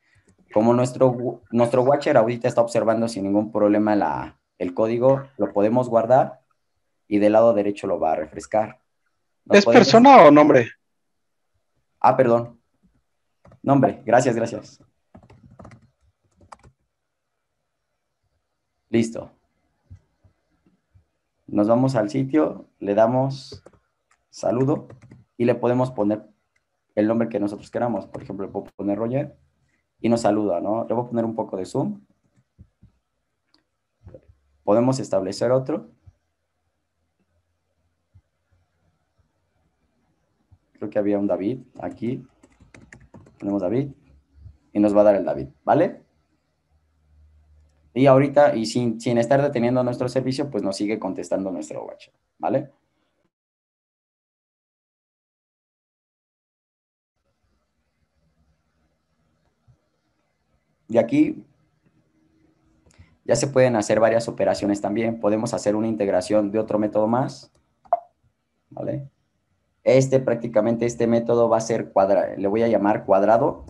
Como nuestro, nuestro watcher ahorita está observando sin ningún problema la, el código, lo podemos guardar y del lado derecho lo va a refrescar. ¿Es persona o nombre? Ah, perdón nombre, gracias, gracias. Listo. Nos vamos al sitio, le damos saludo y le podemos poner el nombre que nosotros queramos. Por ejemplo, le puedo poner Roger y nos saluda, ¿no? Le voy a poner un poco de zoom. Podemos establecer otro. Creo que había un David aquí ponemos David y nos va a dar el David, ¿vale? Y ahorita, y sin, sin estar deteniendo nuestro servicio, pues nos sigue contestando nuestro WhatsApp, ¿vale? Y aquí ya se pueden hacer varias operaciones también. Podemos hacer una integración de otro método más, ¿vale? Este prácticamente, este método va a ser cuadrado, le voy a llamar cuadrado.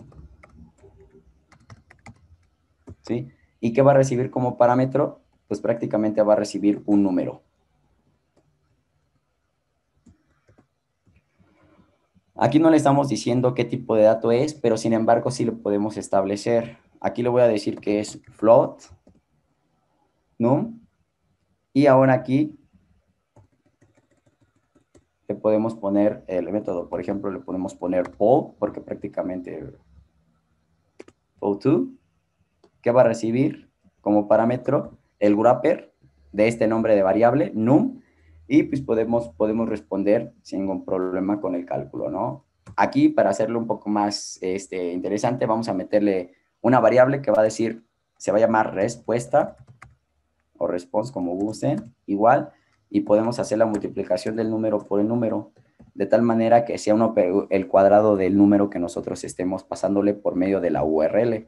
¿Sí? ¿Y qué va a recibir como parámetro? Pues prácticamente va a recibir un número. Aquí no le estamos diciendo qué tipo de dato es, pero sin embargo sí lo podemos establecer. Aquí le voy a decir que es float, ¿no? y ahora aquí le podemos poner el método. Por ejemplo, le podemos poner poll, porque prácticamente poll2, que va a recibir como parámetro el wrapper de este nombre de variable, num, y pues podemos, podemos responder sin ningún problema con el cálculo, ¿no? Aquí, para hacerlo un poco más este, interesante, vamos a meterle una variable que va a decir, se va a llamar respuesta o response, como gusten, igual, y podemos hacer la multiplicación del número por el número, de tal manera que sea uno el cuadrado del número que nosotros estemos pasándole por medio de la URL.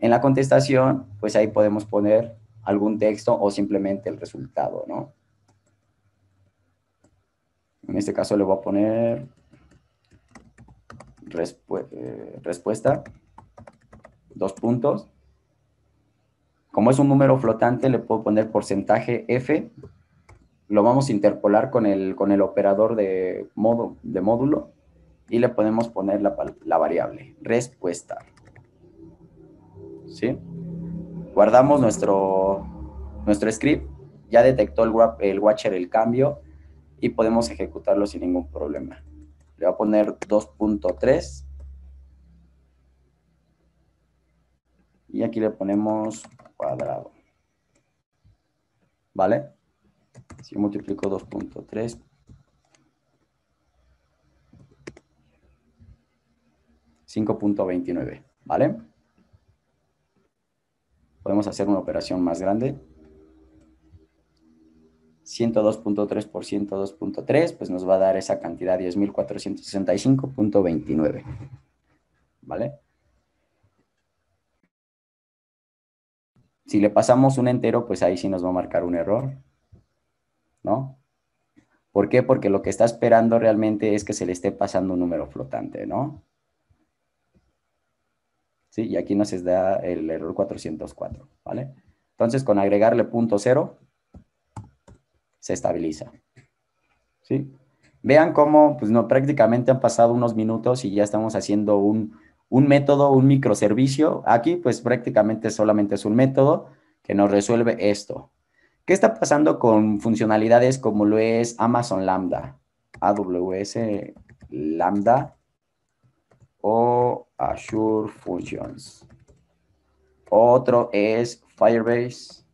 En la contestación, pues ahí podemos poner algún texto o simplemente el resultado, ¿no? En este caso le voy a poner eh, respuesta, dos puntos, como es un número flotante, le puedo poner porcentaje F, lo vamos a interpolar con el, con el operador de, modo, de módulo y le podemos poner la, variable respuesta. ¿Sí? Guardamos nuestro, nuestro script, ya detectó el, el watcher el cambio y podemos ejecutarlo sin ningún problema. Le voy a poner 2.3 y aquí le ponemos cuadrado. ¿Vale? Si multiplico 2.3 5.29, ¿vale? Podemos hacer una operación más grande. 102.3 por 102.3, pues nos va a dar esa cantidad 10.465.29, ¿vale? Si le pasamos un entero, pues ahí sí nos va a marcar un error, ¿no? ¿Por qué? Porque lo que está esperando realmente es que se le esté pasando un número flotante, ¿no? Sí, y aquí nos da el error 404, ¿vale? Entonces, con agregarle punto cero, se estabiliza, ¿sí? Vean cómo, pues no, prácticamente han pasado unos minutos y ya estamos haciendo un un método, un microservicio. Aquí pues prácticamente solamente es un método que nos resuelve esto. ¿Qué está pasando con funcionalidades como lo es Amazon Lambda, AWS Lambda o Azure Functions? Otro es Firebase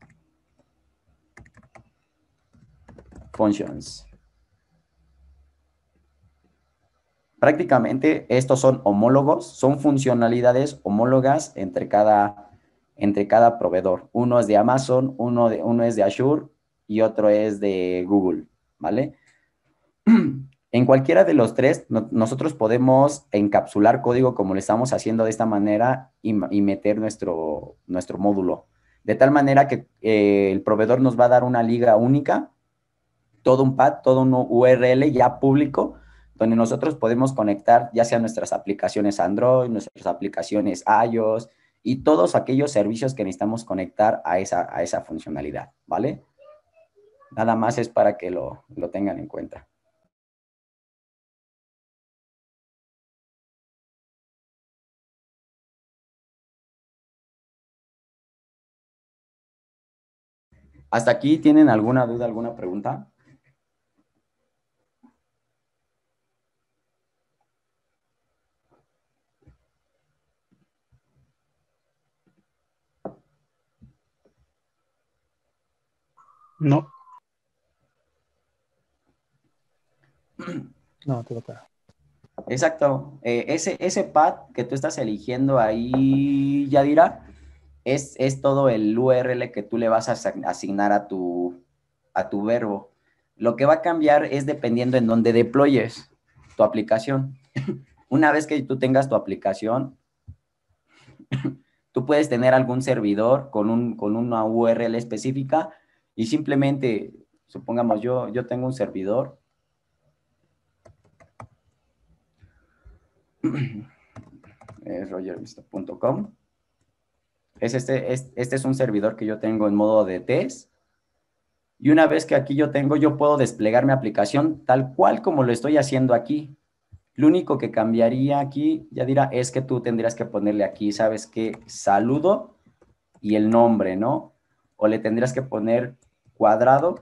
Functions. prácticamente estos son homólogos, son funcionalidades homólogas entre cada, entre cada proveedor. Uno es de Amazon, uno, de, uno es de Azure y otro es de Google, ¿vale? [CLEARS THROAT] En cualquiera de los tres, nosotros podemos encapsular código como lo estamos haciendo de esta manera y, meter nuestro, nuestro módulo. De tal manera que eh, el proveedor nos va a dar una liga única, todo un pad, todo un URL ya público, donde nosotros podemos conectar ya sea nuestras aplicaciones Android, nuestras aplicaciones iOS y todos aquellos servicios que necesitamos conectar a esa, a esa funcionalidad, ¿vale? Nada más es para que lo, lo tengan en cuenta. ¿Hasta aquí tienen alguna duda, alguna pregunta? No. [CLEARS THROAT] No, te Exacto. Eh, ese, pad que tú estás eligiendo ahí, Yadira, es, es todo el URL que tú le vas a asignar a tu, verbo. Lo que va a cambiar es dependiendo en dónde deployes tu aplicación. [LAUGHS] Una vez que tú tengas tu aplicación, [LAUGHS] tú puedes tener algún servidor con, un, con una URL específica y simplemente, supongamos, yo, yo tengo un servidor. [CLEARS THROAT] Es Es este, este es un servidor que yo tengo en modo de test. Y una vez que aquí yo tengo, yo puedo desplegar mi aplicación tal cual como lo estoy haciendo aquí. Lo único que cambiaría aquí, ya dirá, es que tú tendrías que ponerle aquí, ¿sabes qué? Saludo y el nombre, ¿no? O le tendrías que poner cuadrado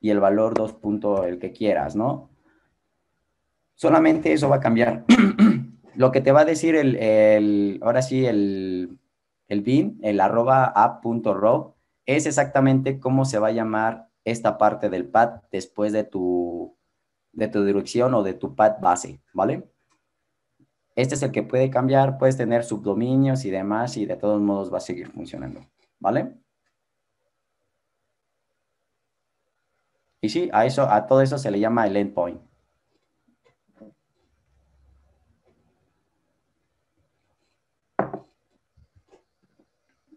y el valor 2 punto el que quieras, ¿no? Solamente eso va a cambiar. [CLEARS THROAT] Lo que te va a decir el, ahora sí, el, el bin, el arroba app.row, es exactamente cómo se va a llamar esta parte del pad después de tu, de tu dirección o de tu pad base, ¿vale? Este es el que puede cambiar, puedes tener subdominios y demás y de todos modos va a seguir funcionando, ¿vale? Y sí, a, eso, a todo eso se le llama el endpoint.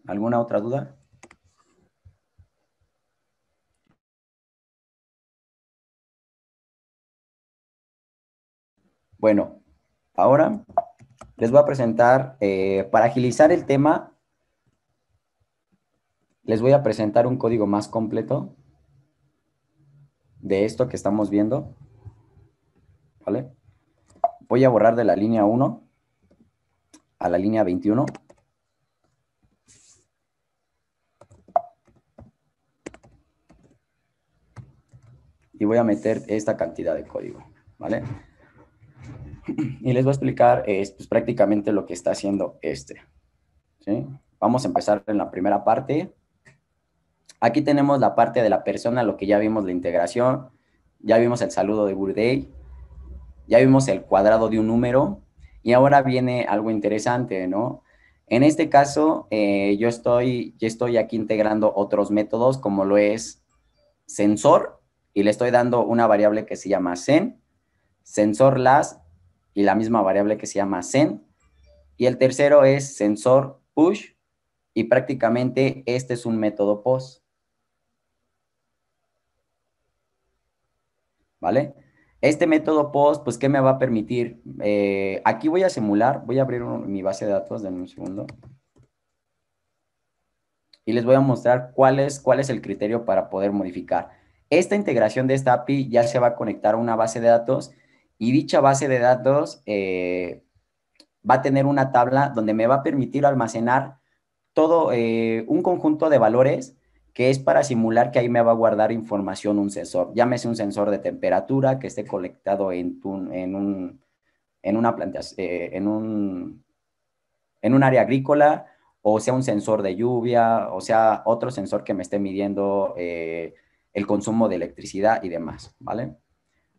¿Alguna otra duda? Bueno, ahora les voy a presentar, eh, para agilizar el tema, les voy a presentar un código más completo de esto que estamos viendo. Voy a borrar de la línea 1 a la línea 21. Y voy a meter esta cantidad de código, ¿vale? [CLEARS THROAT] Y les voy a explicar eh, es, pues, prácticamente lo que está haciendo este. Vamos a empezar en la primera parte Aquí tenemos la parte de la persona, lo que ya vimos la integración, ya vimos el saludo de Bourdain, ya vimos el cuadrado de un número y ahora viene algo interesante, ¿no? En este caso, eh, yo estoy, yo estoy aquí integrando otros métodos como lo es sensor y le estoy dando una variable que se llama sen, sensor las y la misma variable que se llama sen. Y el tercero es sensor push y prácticamente este es un método POS. ¿Vale? Este método POST, pues, ¿qué me va a permitir? Eh, aquí voy a simular, voy a abrir mi base de datos, denme un segundo. Y les voy a mostrar cuál es, cuál es el criterio para poder modificar. Esta integración de esta API ya se va a conectar a una base de datos y dicha base de datos eh, va a tener una tabla donde me va a permitir almacenar todo eh, un conjunto de valores que es para simular que ahí me va a guardar información un sensor. Llámese un sensor de temperatura que esté conectado en, en, un, en una planta, eh, en, un, en un área agrícola, o sea un sensor de lluvia, o sea otro sensor que me esté midiendo eh, el consumo de electricidad y demás, ¿vale?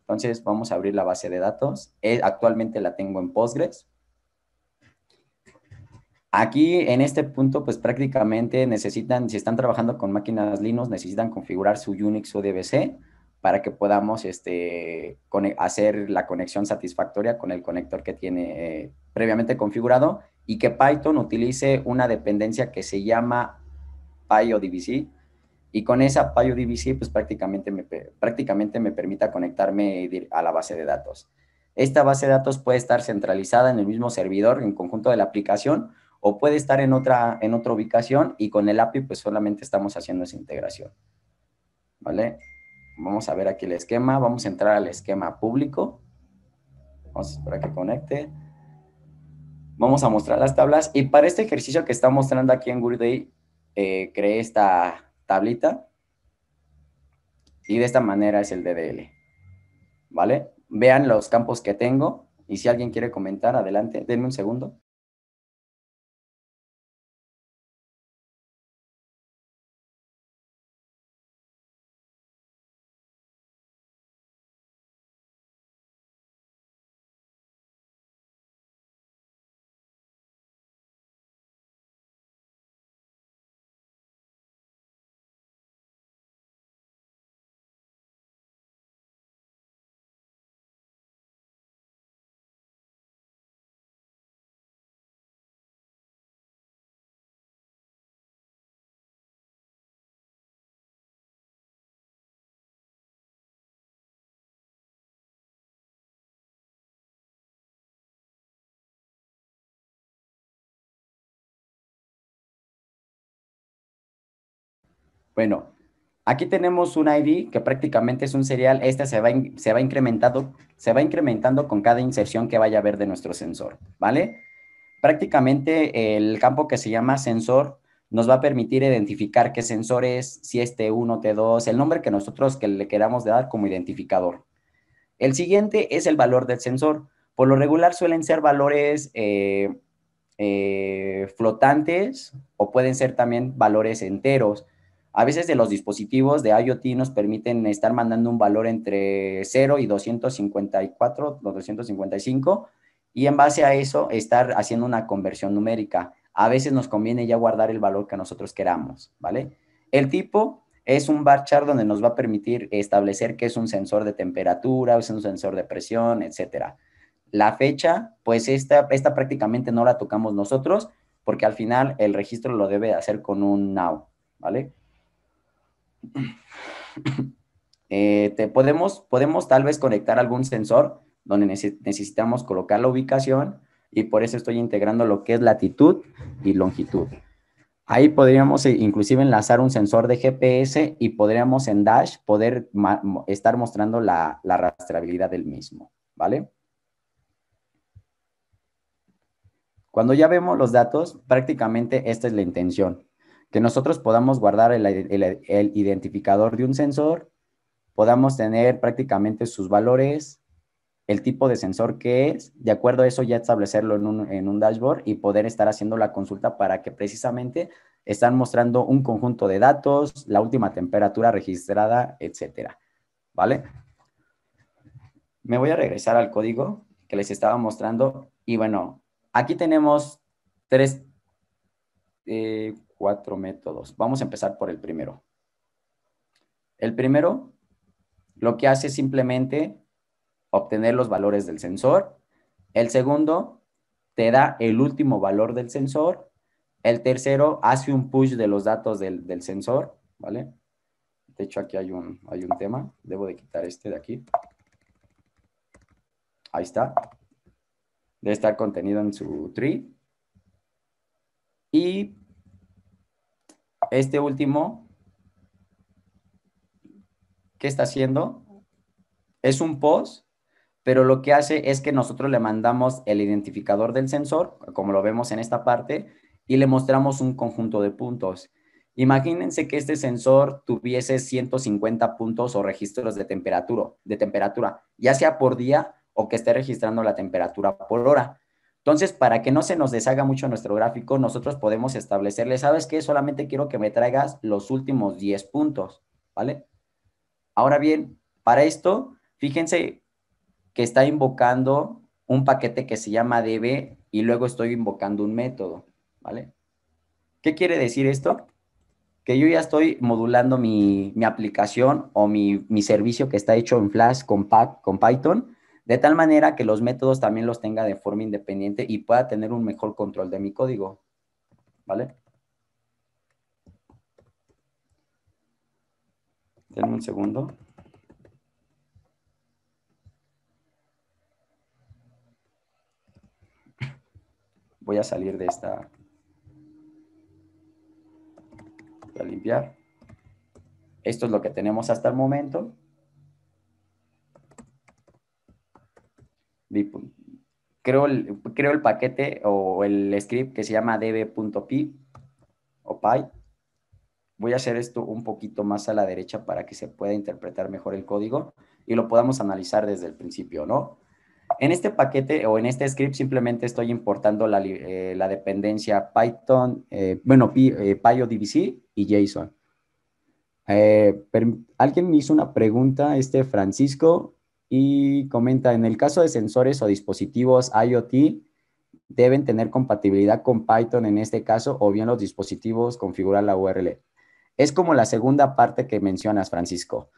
Entonces vamos a abrir la base de datos. actualmente la tengo en Postgres. Aquí en este punto, pues prácticamente necesitan, si están trabajando con máquinas Linux, necesitan configurar su Unix o DBC para que podamos este, hacer la conexión satisfactoria con el conector que tiene eh, previamente configurado y que Python utilice una dependencia que se llama PyODBC y con esa PyODBC pues prácticamente me, prácticamente me permita conectarme a la base de datos. Esta base de datos puede estar centralizada en el mismo servidor en conjunto de la aplicación o puede estar en otra, en ubicación y con el API pues solamente estamos haciendo esa integración. ¿Vale? Vamos a ver aquí el esquema, vamos a entrar al esquema público. Vamos a esperar que conecte. Vamos a mostrar las tablas y para este ejercicio que está mostrando aquí en Google eh, creé esta tablita y de esta manera es el DDL. ¿Vale? Vean los campos que tengo y si alguien quiere comentar, adelante, denme un segundo. Bueno, aquí tenemos un ID que prácticamente es un serial. Este se va, incrementando, se va incrementando con cada inserción que vaya a haber de nuestro sensor, ¿vale? Prácticamente el campo que se llama sensor nos va a permitir identificar qué sensor es, si es T1, T2, el nombre que nosotros que le queramos dar como identificador. El siguiente es el valor del sensor. Por lo regular suelen ser valores eh, eh, flotantes o pueden ser también valores enteros. A veces de los dispositivos de IoT nos permiten estar mandando un valor entre 0 y 254 255 y en base a eso estar haciendo una conversión numérica. A veces nos conviene ya guardar el valor que nosotros queramos, ¿vale? El tipo es un bar chart donde nos va a permitir establecer que es un sensor de temperatura, es un sensor de presión, etcétera. La fecha, pues esta, esta prácticamente no la tocamos nosotros porque al final el registro lo debe hacer con un now, ¿vale? [COUGHS] Eh, podemos, tal vez conectar algún sensor donde necesitamos colocar la ubicación y por eso estoy integrando lo que es latitud y longitud. Ahí podríamos eh, inclusive enlazar un sensor de GPS y podríamos en Dash poder estar mostrando la, la rastreabilidad del mismo, ¿vale? Cuando ya vemos los datos, prácticamente esta es la intención que nosotros podamos guardar el, identificador de un sensor, podamos tener prácticamente sus valores, el tipo de sensor que es, de acuerdo a eso ya establecerlo en un, dashboard y poder estar haciendo la consulta para que precisamente están mostrando un conjunto de datos, la última temperatura registrada, etcétera. ¿Vale? Me voy a regresar al código que les estaba mostrando y bueno, aquí tenemos tres, eh, cuatro métodos. Vamos a empezar por el primero. El primero lo que hace es simplemente obtener los valores del sensor. El segundo te da el último valor del sensor. El tercero hace un push de los datos del, sensor, ¿vale? De hecho, aquí hay un, hay un tema. Debo de quitar este de aquí. Ahí está. Debe estar contenido en su tree. Y este último, ¿qué está haciendo? Es un post, pero lo que hace es que nosotros le mandamos el identificador del sensor, como lo vemos en esta parte, y le mostramos un conjunto de puntos. Imagínense que este sensor tuviese 150 puntos o registros de temperatura, de temperatura, ya sea por día o que esté registrando la temperatura por hora. Entonces, para que no se nos deshaga mucho nuestro gráfico, nosotros podemos establecerle, ¿sabes qué? Solamente quiero que me traigas los últimos 10 puntos, ¿vale? Ahora bien, para esto, fíjense que está invocando un paquete que se llama DB y luego estoy invocando un método, ¿vale? ¿Qué quiere decir esto? Que yo ya estoy modulando mi, aplicación o mi, servicio que está hecho en Flash con, con Python de tal manera que los métodos también los tenga de forma independiente y pueda tener un mejor control de mi código. ¿Vale? Denme un segundo. Voy a salir de esta. Voy a limpiar. Esto es lo que tenemos hasta el momento. Pues, creo el, creo el paquete o el script que se llama db.py o py. Voy a hacer esto un poquito más a la derecha para que se pueda interpretar mejor el código y lo podamos analizar desde el principio, ¿no? En este paquete o en este script simplemente estoy importando la, eh, dependencia Python, eh, bueno, eh, PyODBC y JSON. alguien me hizo una pregunta, este Francisco, y comenta, en el caso de sensores o dispositivos IoT, deben tener compatibilidad con Python en este caso o bien los dispositivos configurar la URL. Es como la segunda parte que mencionas, Francisco.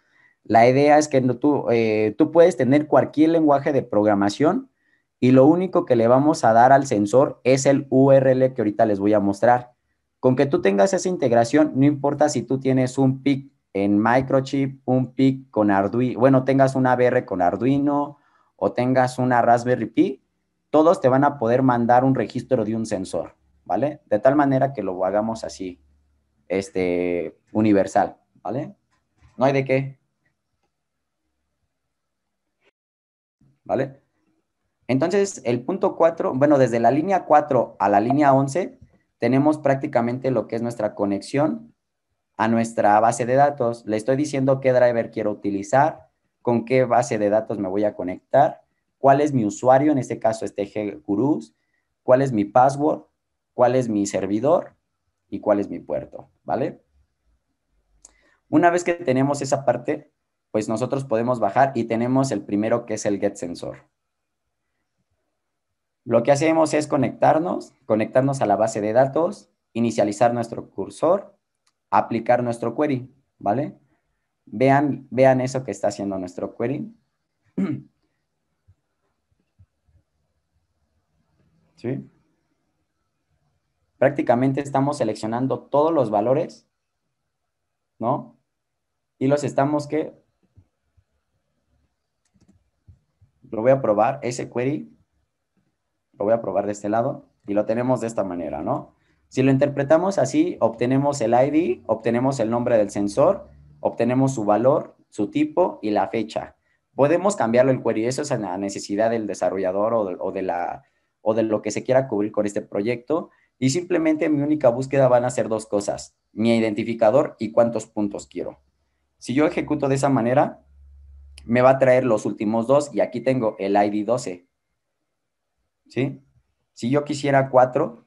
La idea es que tú, eh, tú puedes tener cualquier lenguaje de programación y lo único que le vamos a dar al sensor es el URL que ahorita les voy a mostrar. Con que tú tengas esa integración, no importa si tú tienes un PIC en Microchip un PIC con Arduino, bueno, tengas una BR con Arduino o tengas una Raspberry Pi, todos te van a poder mandar un registro de un sensor, ¿vale? De tal manera que lo hagamos así, este, universal, ¿vale? No hay de qué. ¿Vale? Entonces, el punto 4, bueno, desde la línea 4 a la línea 11, tenemos prácticamente lo que es nuestra conexión a nuestra base de datos, le estoy diciendo qué driver quiero utilizar, con qué base de datos me voy a conectar, cuál es mi usuario, en este caso este Curus, cuál es mi password, cuál es mi servidor y cuál es mi puerto, ¿vale? Una vez que tenemos esa parte, pues nosotros podemos bajar y tenemos el primero que es el get sensor. Lo que hacemos es conectarnos, conectarnos a la base de datos, inicializar nuestro cursor aplicar nuestro query, ¿vale? Vean, vean eso que está haciendo nuestro query. [CLEARS THROAT] ¿Sí? Prácticamente estamos seleccionando todos los valores, ¿no? Y los estamos que... Lo voy a probar, ese query, lo voy a probar de este lado y lo tenemos de esta manera, ¿no? Si lo interpretamos así, obtenemos el ID, obtenemos el nombre del sensor, obtenemos su valor, su tipo y la fecha. Podemos cambiarlo el query, eso es la necesidad del desarrollador o de, la, o de lo que se quiera cubrir con este proyecto. Y simplemente mi única búsqueda van a ser dos cosas, mi identificador y cuántos puntos quiero. Si yo ejecuto de esa manera, me va a traer los últimos dos y aquí tengo el ID 12. Si yo quisiera cuatro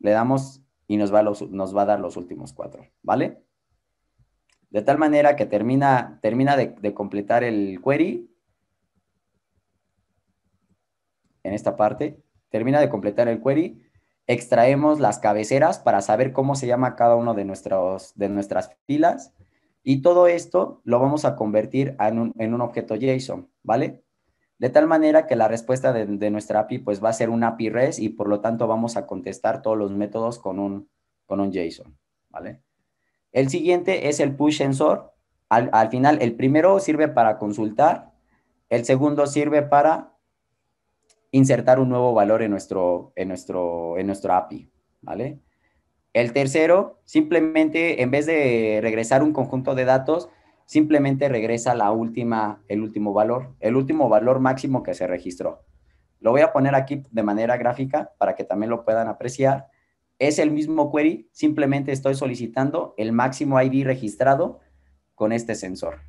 le damos y nos va, nos va a dar los últimos cuatro, ¿vale? De tal manera que termina, termina de, completar el query en esta parte, termina de completar el query, extraemos las cabeceras para saber cómo se llama cada uno de, nuestros, de nuestras filas y todo esto lo vamos a convertir en un objeto JSON, ¿vale? De tal manera que la respuesta de, nuestra API pues va a ser una API RES y por lo tanto vamos a contestar todos los métodos con un, con un JSON, ¿vale? El siguiente es el push sensor. Al, final, el primero sirve para consultar, el segundo sirve para insertar un nuevo valor en nuestro, en nuestro, en nuestro API, ¿vale? El tercero, simplemente en vez de regresar un conjunto de datos, simplemente regresa la última, el último valor, el último valor máximo que se registró. Lo voy a poner aquí de manera gráfica para que también lo puedan apreciar. Es el mismo query, simplemente estoy solicitando el máximo ID registrado con este sensor.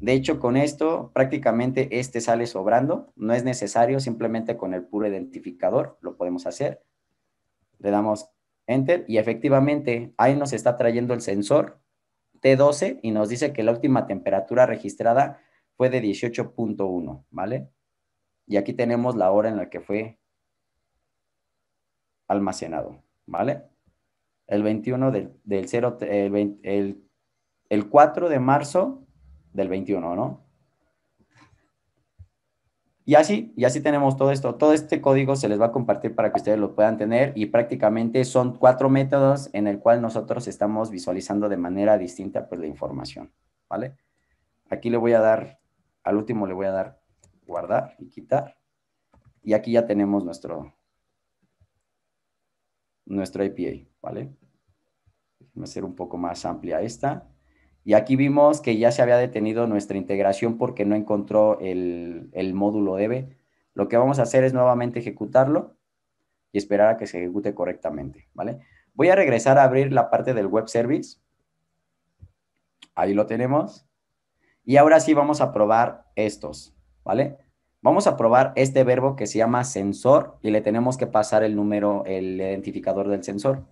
De hecho, con esto prácticamente este sale sobrando. No es necesario, simplemente con el puro identificador lo podemos hacer. Le damos Enter y efectivamente ahí nos está trayendo el sensor T12 y nos dice que la última temperatura registrada fue de 18.1, ¿vale? Y aquí tenemos la hora en la que fue almacenado, ¿vale? El 21 del, 0, el 4 de marzo del 21, ¿no? Y así, y así tenemos todo esto. Todo este código se les va a compartir para que ustedes lo puedan tener y prácticamente son cuatro métodos en el cual nosotros estamos visualizando de manera distinta pues, la información, ¿vale? Aquí le voy a dar, al último le voy a dar guardar y quitar. Y aquí ya tenemos nuestro, nuestro API. ¿vale? a hacer un poco más amplia esta. Y aquí vimos que ya se había detenido nuestra integración porque no encontró el, módulo debe. Lo que vamos a hacer es nuevamente ejecutarlo y esperar a que se ejecute correctamente, ¿vale? Voy a regresar a abrir la parte del web service. Ahí lo tenemos. Y ahora sí vamos a probar estos, ¿vale? Vamos a probar este verbo que se llama sensor y le tenemos que pasar el número, el identificador del sensor.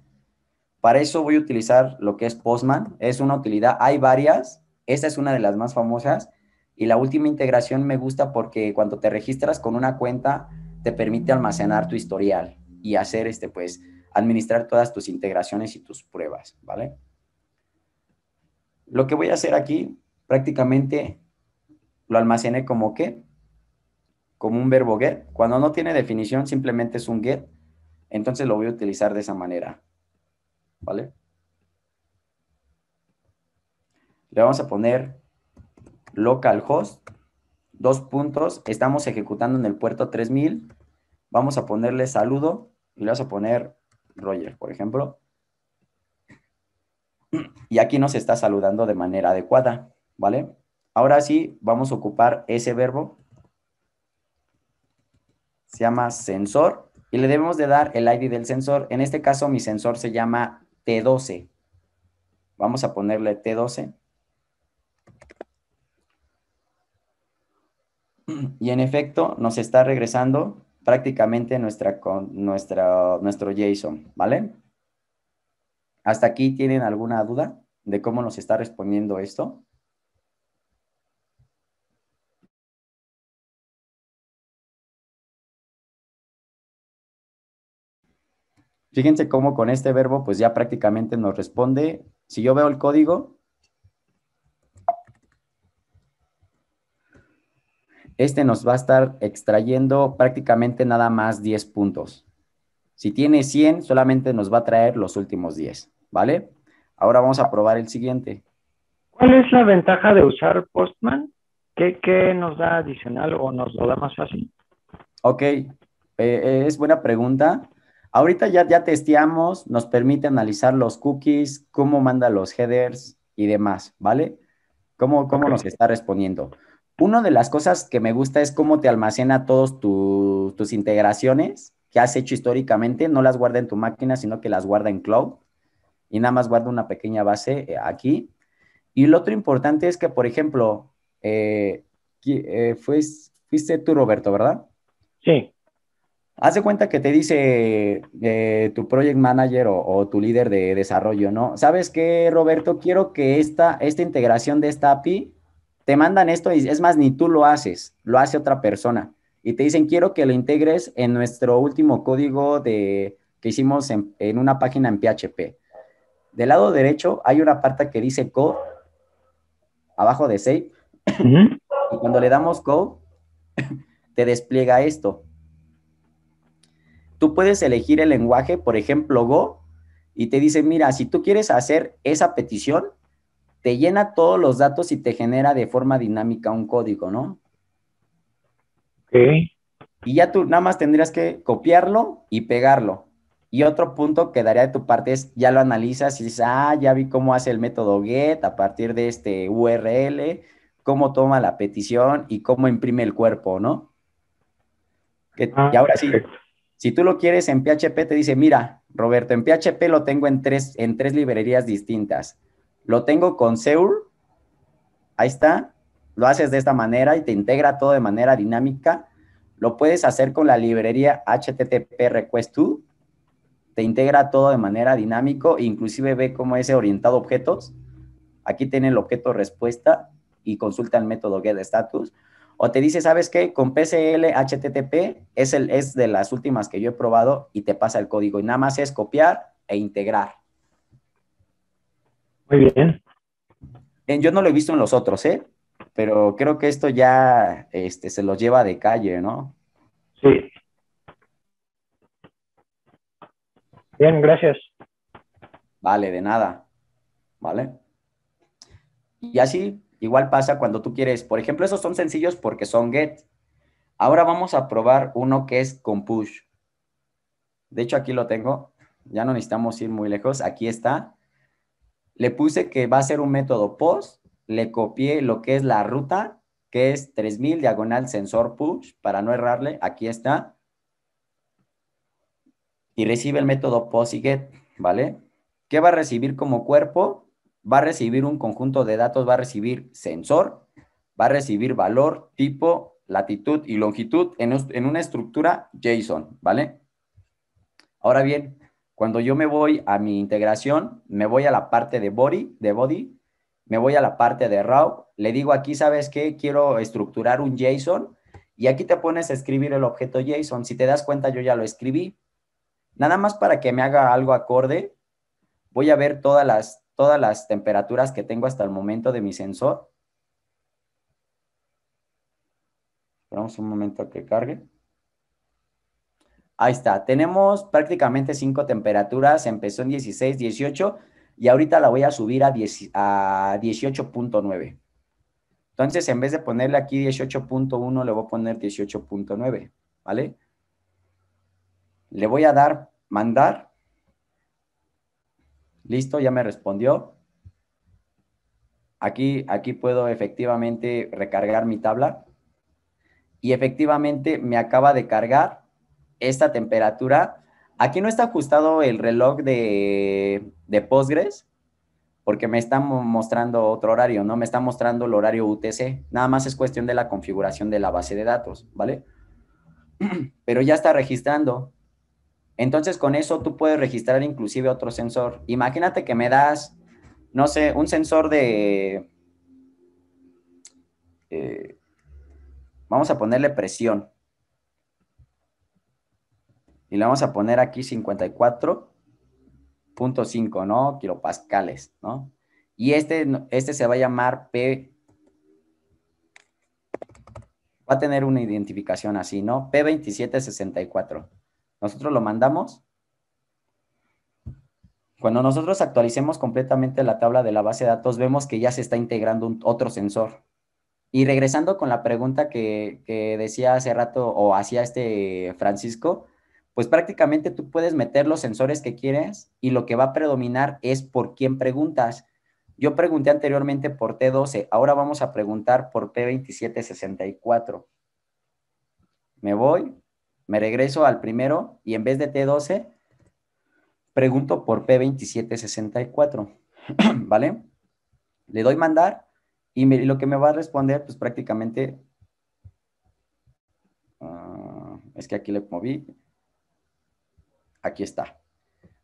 Para eso voy a utilizar lo que es Postman. Es una utilidad, hay varias. Esta es una de las más famosas. Y la última integración me gusta porque cuando te registras con una cuenta, te permite almacenar tu historial y hacer este, pues, administrar todas tus integraciones y tus pruebas, ¿vale? Lo que voy a hacer aquí, prácticamente lo almacené como qué, como un verbo get. Cuando no tiene definición, simplemente es un get. Entonces lo voy a utilizar de esa manera. ¿vale? Le vamos a poner localhost, dos puntos, estamos ejecutando en el puerto 3000, vamos a ponerle saludo y le vas a poner Roger, por ejemplo. Y aquí nos está saludando de manera adecuada, ¿vale? Ahora sí, vamos a ocupar ese verbo. Se llama sensor y le debemos de dar el ID del sensor. En este caso, mi sensor se llama T12. Vamos a ponerle T12. Y en efecto, nos está regresando prácticamente nuestra, nuestra, nuestro JSON, ¿vale? ¿Hasta aquí tienen alguna duda de cómo nos está respondiendo esto? Fíjense cómo con este verbo pues ya prácticamente nos responde. Si yo veo el código, este nos va a estar extrayendo prácticamente nada más 10 puntos. Si tiene 100, solamente nos va a traer los últimos 10, ¿vale? Ahora vamos a probar el siguiente. ¿Cuál es la ventaja de usar Postman? ¿Qué, nos da adicional o nos lo da más fácil? Ok, eh, eh, es buena pregunta. Ahorita ya, ya testeamos, nos permite analizar los cookies, cómo manda los headers y demás, ¿vale? Cómo, cómo nos está respondiendo. Una de las cosas que me gusta es cómo te almacena todas tus integraciones que has hecho históricamente. No las guarda en tu máquina, sino que las guarda en cloud. Y nada más guarda una pequeña base eh, aquí. Y lo otro importante es que, por ejemplo, eh, eh, fuiste tú, Roberto, ¿verdad? Sí. Haz cuenta que te dice eh, tu project manager o, tu líder de desarrollo, ¿no? ¿Sabes qué, Roberto? Quiero que esta, esta integración de esta API, te mandan esto y es más, ni tú lo haces, lo hace otra persona. Y te dicen, quiero que lo integres en nuestro último código de, que hicimos en, una página en PHP. Del lado derecho hay una parte que dice code, abajo de save. Y cuando le damos code, [LAUGHS] te despliega esto Tú puedes elegir el lenguaje, por ejemplo, Go, y te dice, mira, si tú quieres hacer esa petición, te llena todos los datos y te genera de forma dinámica un código, ¿no? Sí. Y ya tú nada más tendrías que copiarlo y pegarlo. Y otro punto que daría de tu parte es, ya lo analizas y dices, ah, ya vi cómo hace el método get a partir de este URL, cómo toma la petición y cómo imprime el cuerpo, ¿no? y ah, ahora sí, si tú lo quieres en PHP, te dice, mira, Roberto, en PHP lo tengo en tres, en tres librerías distintas. Lo tengo con Seur, ahí está, lo haces de esta manera y te integra todo de manera dinámica. Lo puedes hacer con la librería HTTP Request To, te integra todo de manera dinámico, inclusive ve cómo es orientado a objetos. Aquí tiene el objeto respuesta y consulta el método getStatus. O te dice, ¿sabes qué? Con PCL HTTP es, el, es de las últimas que yo he probado y te pasa el código. Y nada más es copiar e integrar. Muy bien. Yo no lo he visto en los otros, ¿eh? Pero creo que esto ya este, se los lleva de calle, ¿no? Sí. Bien, gracias. Vale, de nada. ¿Vale? Y así, Igual pasa cuando tú quieres, por ejemplo, esos son sencillos porque son get. Ahora vamos a probar uno que es con push. De hecho, aquí lo tengo. Ya no necesitamos ir muy lejos. Aquí está. Le puse que va a ser un método post. Le copié lo que es la ruta, que es 3000 diagonal sensor push, para no errarle. Aquí está. Y recibe el método post y get, ¿vale? ¿Qué va a recibir como cuerpo? va a recibir un conjunto de datos, va a recibir sensor, va a recibir valor, tipo, latitud y longitud en, una estructura JSON, ¿vale? Ahora bien, cuando yo me voy a mi integración, me voy a la parte de body, de body, me voy a la parte de raw, le digo aquí, ¿sabes qué? Quiero estructurar un JSON y aquí te pones a escribir el objeto JSON. Si te das cuenta, yo ya lo escribí. Nada más para que me haga algo acorde, voy a ver todas las, todas las temperaturas que tengo hasta el momento de mi sensor. Esperamos un momento a que cargue. Ahí está, tenemos prácticamente cinco temperaturas, empezó en 16, 18 y ahorita la voy a subir a, a 18.9. Entonces, en vez de ponerle aquí 18.1, le voy a poner 18.9, ¿vale? Le voy a dar mandar Listo, ya me respondió. Aquí, aquí puedo efectivamente recargar mi tabla. Y efectivamente me acaba de cargar esta temperatura. Aquí no está ajustado el reloj de, de Postgres, porque me está mostrando otro horario, no me está mostrando el horario UTC. Nada más es cuestión de la configuración de la base de datos, ¿vale? [CLEARS THROAT] Pero ya está registrando. Entonces con eso tú puedes registrar inclusive otro sensor. Imagínate que me das, no sé, un sensor de... Eh, vamos a ponerle presión. Y le vamos a poner aquí 54.5, ¿no? Kilopascales, ¿no? Y este, este se va a llamar P. Va a tener una identificación así, ¿no? P2764. Nosotros lo mandamos. Cuando nosotros actualicemos completamente la tabla de la base de datos, vemos que ya se está integrando otro sensor. Y regresando con la pregunta que, que decía hace rato o hacía este Francisco, pues prácticamente tú puedes meter los sensores que quieres y lo que va a predominar es por quién preguntas. Yo pregunté anteriormente por T12, ahora vamos a preguntar por P2764. Me voy, me regreso al primero y en vez de T12, pregunto por P2764, [CLEARS THROAT] ¿vale? Le doy mandar y, lo que me va a responder, pues prácticamente, ah, es que aquí le moví, aquí está.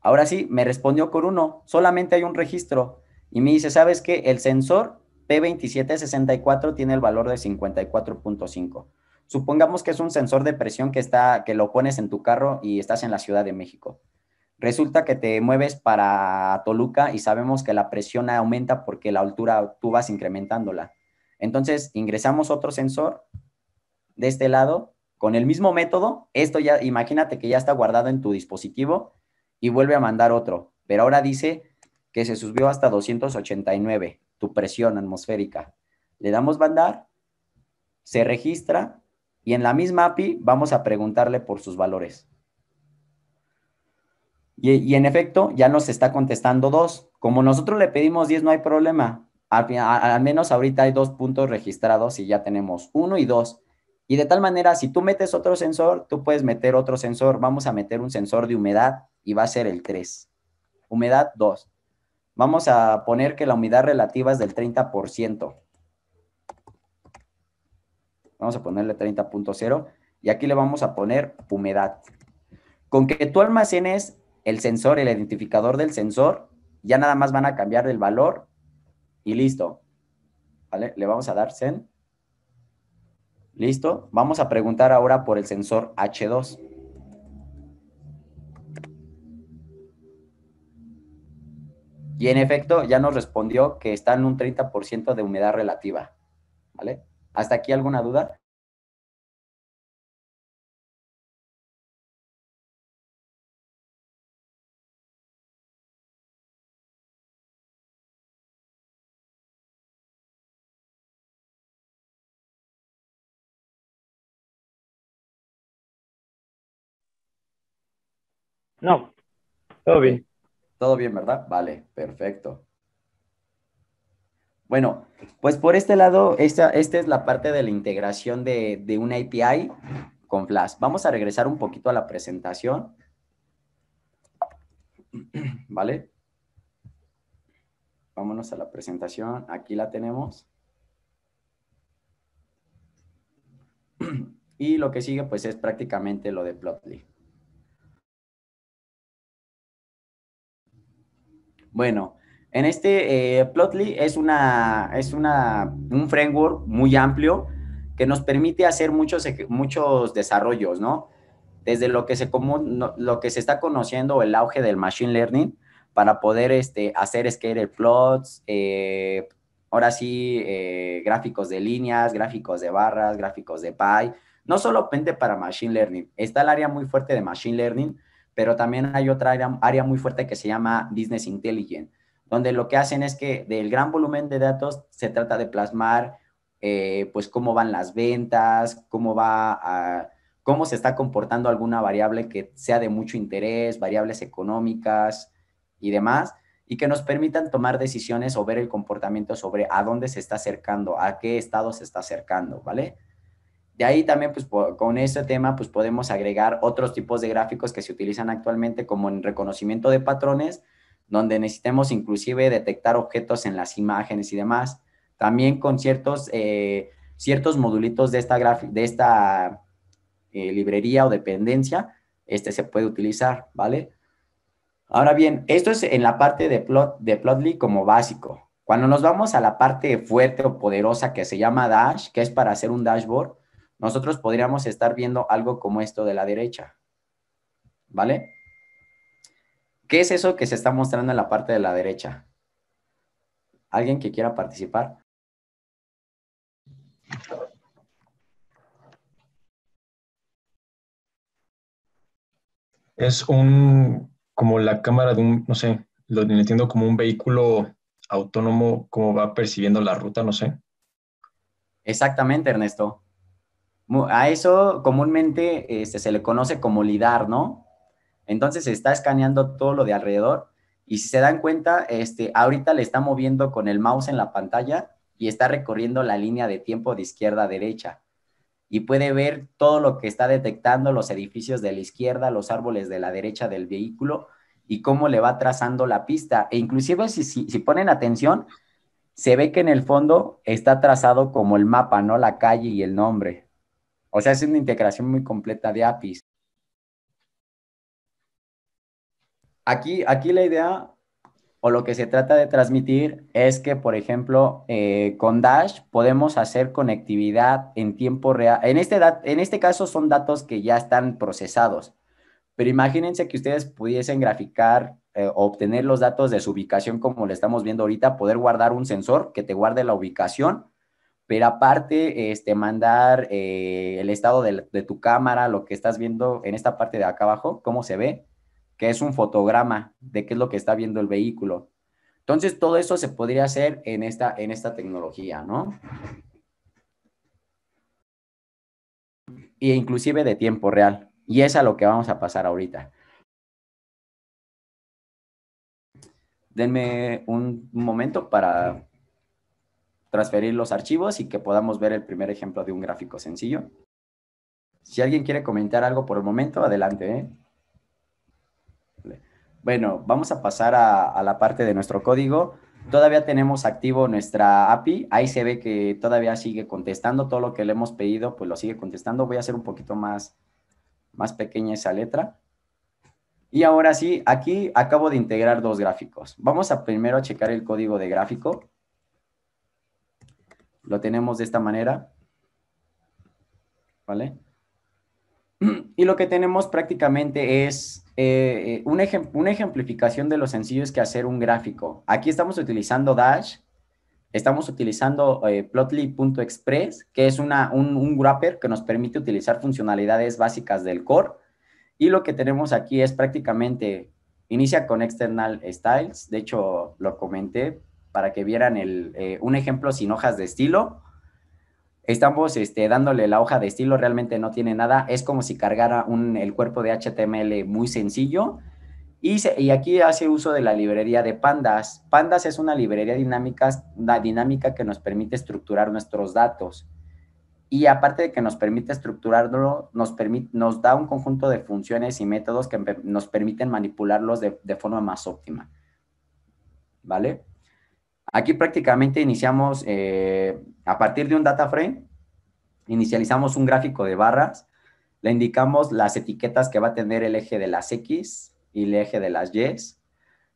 Ahora sí, me respondió con uno, solamente hay un registro y me dice, ¿sabes qué? El sensor P2764 tiene el valor de 54.5. Supongamos que es un sensor de presión que, está, que lo pones en tu carro y estás en la Ciudad de México. Resulta que te mueves para Toluca y sabemos que la presión aumenta porque la altura tú vas incrementándola. Entonces ingresamos otro sensor de este lado con el mismo método. Esto ya, imagínate que ya está guardado en tu dispositivo y vuelve a mandar otro. Pero ahora dice que se subió hasta 289, tu presión atmosférica. Le damos mandar, se registra y en la misma API vamos a preguntarle por sus valores. Y, en efecto, ya nos está contestando dos. Como nosotros le pedimos 10, no hay problema. Al, menos ahorita hay dos puntos registrados y ya tenemos uno y dos. Y de tal manera, si tú metes otro sensor, tú puedes meter otro sensor. Vamos a meter un sensor de humedad y va a ser el 3. Humedad 2. Vamos a poner que la humedad relativa es del 30%. Vamos a ponerle 30.0 y aquí le vamos a poner humedad. Con que tú almacenes el sensor, el identificador del sensor, ya nada más van a cambiar el valor y listo. ¿Vale? Le vamos a dar sen. Listo. Vamos a preguntar ahora por el sensor H2. Y en efecto, ya nos respondió que está en un 30% de humedad relativa. ¿Vale? ¿Hasta aquí alguna duda? No. Todo bien. Todo bien, ¿verdad? Vale, perfecto. Bueno, pues por este lado, esta, es la parte de la integración de, de una API con Flash. Vamos a regresar un poquito a la presentación. [CLEARS THROAT] ¿Vale? Vámonos a la presentación. Aquí la tenemos. [CLEARS THROAT] Y lo que sigue pues es prácticamente lo de Plotly. Bueno, en este, eh, Plotly es, es un framework muy amplio que nos permite hacer muchos, muchos desarrollos, ¿no? Desde lo que, se, lo que se está conociendo, el auge del Machine Learning, para poder este, hacer scatter plots, eh, ahora sí, eh, gráficos de líneas, gráficos de barras, gráficos de pie, no solamente para Machine Learning, está el área muy fuerte de Machine Learning, pero también hay otra área muy fuerte que se llama Business Intelligence donde lo que hacen es que del gran volumen de datos se trata de plasmar eh, pues cómo van las ventas, cómo va cómo se está comportando alguna variable que sea de mucho interés, variables económicas y demás, y que nos permitan tomar decisiones o ver el comportamiento sobre a dónde se está acercando, a qué estado se está acercando, ¿vale? De ahí también, pues con este tema, pues podemos agregar otros tipos de gráficos que se utilizan actualmente como en reconocimiento de patrones, donde necesitemos inclusive detectar objetos en las imágenes y demás. También con ciertos, eh, ciertos modulitos de esta, de esta eh, librería o dependencia, este se puede utilizar, ¿vale? Ahora bien, esto es en la parte de, plot, de Plotly como básico. Cuando nos vamos a la parte fuerte o poderosa que se llama Dash, que es para hacer un dashboard, nosotros podríamos estar viendo algo como esto de la derecha, ¿vale? ¿Qué es eso que se está mostrando en la parte de la derecha? ¿Alguien que quiera participar? Es un, como la cámara de un, no sé, lo entiendo como un vehículo autónomo, como va percibiendo la ruta, no sé. Exactamente, Ernesto. A eso comúnmente este, se le conoce como lidar, ¿no? Entonces se está escaneando todo lo de alrededor y si se dan cuenta, este, ahorita le está moviendo con el mouse en la pantalla y está recorriendo la línea de tiempo de izquierda a derecha. Y puede ver todo lo que está detectando, los edificios de la izquierda, los árboles de la derecha del vehículo y cómo le va trazando la pista. E inclusive si, si ponen atención, se ve que en el fondo está trazado como el mapa, ¿no? La calle y el nombre. O sea, es una integración muy completa de APIs. aquí, aquí la idea o lo que se trata de transmitir es que, por ejemplo, eh, con Dash podemos hacer conectividad en tiempo real. En este, en este caso son datos que ya están procesados, pero imagínense que ustedes pudiesen graficar eh, o obtener los datos de su ubicación como le estamos viendo ahorita, poder guardar un sensor que te guarde la ubicación, pero aparte este, mandar eh, el estado de, de tu cámara, lo que estás viendo en esta parte de acá abajo, cómo se ve, que es un fotograma de qué es lo que está viendo el vehículo. Entonces, todo eso se podría hacer en esta, en esta tecnología, ¿no? Y inclusive de tiempo real. Y es a lo que vamos a pasar ahorita. Denme un momento para transferir los archivos y que podamos ver el primer ejemplo de un gráfico sencillo. Si alguien quiere comentar algo por el momento, adelante. ¿eh? Bueno, vamos a pasar a, la parte de nuestro código. Todavía tenemos activo nuestra API. Ahí se ve que todavía sigue contestando todo lo que le hemos pedido, pues lo sigue contestando. Voy a hacer un poquito más, más pequeña esa letra. Y ahora sí, aquí acabo de integrar dos gráficos. Vamos a primero a checar el código de gráfico. Lo tenemos de esta manera. ¿Vale? [CLEARS THROAT] Y lo que tenemos prácticamente es eh, una, ejemplificación de lo sencillo es que hacer un gráfico. Aquí estamos utilizando Dash, estamos utilizando eh, Plotly.express, que es un, wrapper que nos permite utilizar funcionalidades básicas del core. Y lo que tenemos aquí es prácticamente, inicia con external styles, de hecho lo comenté para que vieran eh, un ejemplo sin hojas de estilo estamos este, dándole la hoja de estilo, realmente no tiene nada, es como si cargara un, el cuerpo de HTML muy sencillo. Y, aquí hace uso de la librería de pandas. Pandas es una librería dinámica, la dinámica que nos permite estructurar nuestros datos. Y aparte de que nos permite estructurarlo, nos, permite nos da un conjunto de funciones y métodos que nos permiten manipularlos de, de forma más óptima. ¿Vale? Aquí prácticamente iniciamos eh, a partir de un data frame, inicializamos un gráfico de barras, le indicamos las etiquetas que va a tener el eje de las X y el eje de las Y,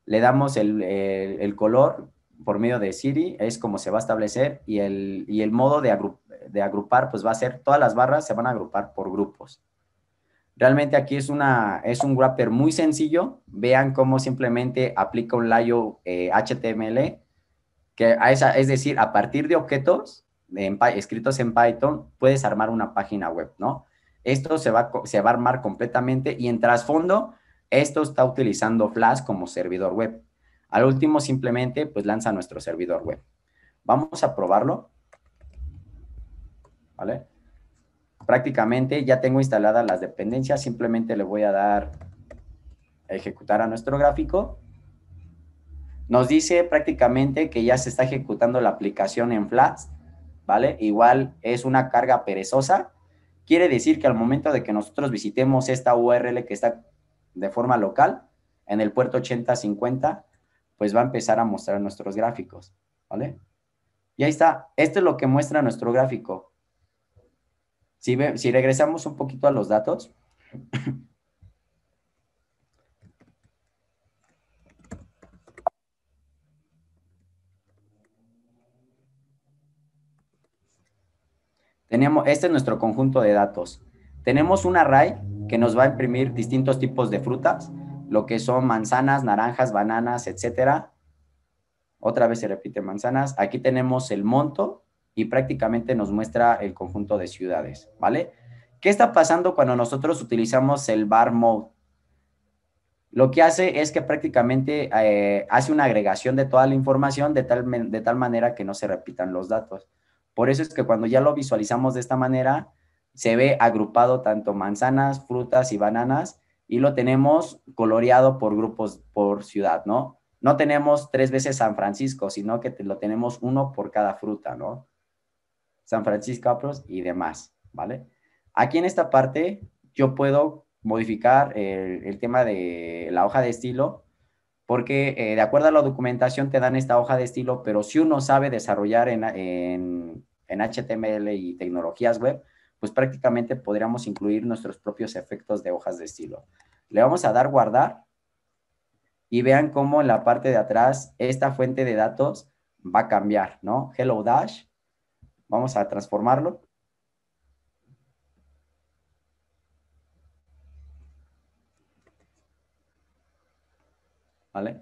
le damos el, eh, color por medio de Siri, es como se va a establecer, y el, el modo de, agrupar, pues va a ser, todas las barras se van a agrupar por grupos. Realmente aquí es, una, es un wrapper muy sencillo. Vean cómo simplemente aplica un layo HTML eh, es decir, a partir de objetos escritos en Python, puedes armar una página web, ¿no? Esto se va, se va a armar completamente y en trasfondo, esto está utilizando Flash como servidor web. Al último, simplemente, pues lanza nuestro servidor web. Vamos a probarlo. ¿Vale? Prácticamente ya tengo instaladas las dependencias, simplemente le voy a dar a ejecutar a nuestro gráfico nos dice prácticamente que ya se está ejecutando la aplicación en Flats, ¿vale? Igual es una carga perezosa. Quiere decir que al momento de que nosotros visitemos esta URL que está de forma local en el puerto 8050, pues va a empezar a mostrar nuestros gráficos, ¿vale? Y ahí está. Esto es lo que muestra nuestro gráfico. Si, si regresamos un poquito a los datos, Tenemos, este es nuestro conjunto de datos. Tenemos un array que nos va a imprimir distintos tipos de frutas, lo que son manzanas, naranjas, bananas, etcétera. Otra vez se repite manzanas. Aquí tenemos el monto y prácticamente nos muestra el conjunto de ciudades, ¿vale? ¿Qué está pasando cuando nosotros utilizamos el bar mode? Lo que hace es que prácticamente eh, hace una agregación de toda la información de tal, de tal manera que no se repitan los datos. Por eso es que cuando ya lo visualizamos de esta manera, se ve agrupado tanto manzanas, frutas y bananas y lo tenemos coloreado por grupos por ciudad, ¿no? No tenemos tres veces San Francisco, sino que lo tenemos uno por cada fruta, ¿no? San Francisco Apros y demás, ¿vale? Aquí en esta parte yo puedo modificar el, el tema de la hoja de estilo porque eh, de acuerdo a la documentación te dan esta hoja de estilo, pero si uno sabe desarrollar en, en HTML y tecnologías web, pues prácticamente podríamos incluir nuestros propios efectos de hojas de estilo. Le vamos a dar guardar y vean cómo en la parte de atrás esta fuente de datos va a cambiar, ¿no? Hello Dash, vamos a transformarlo ¿vale?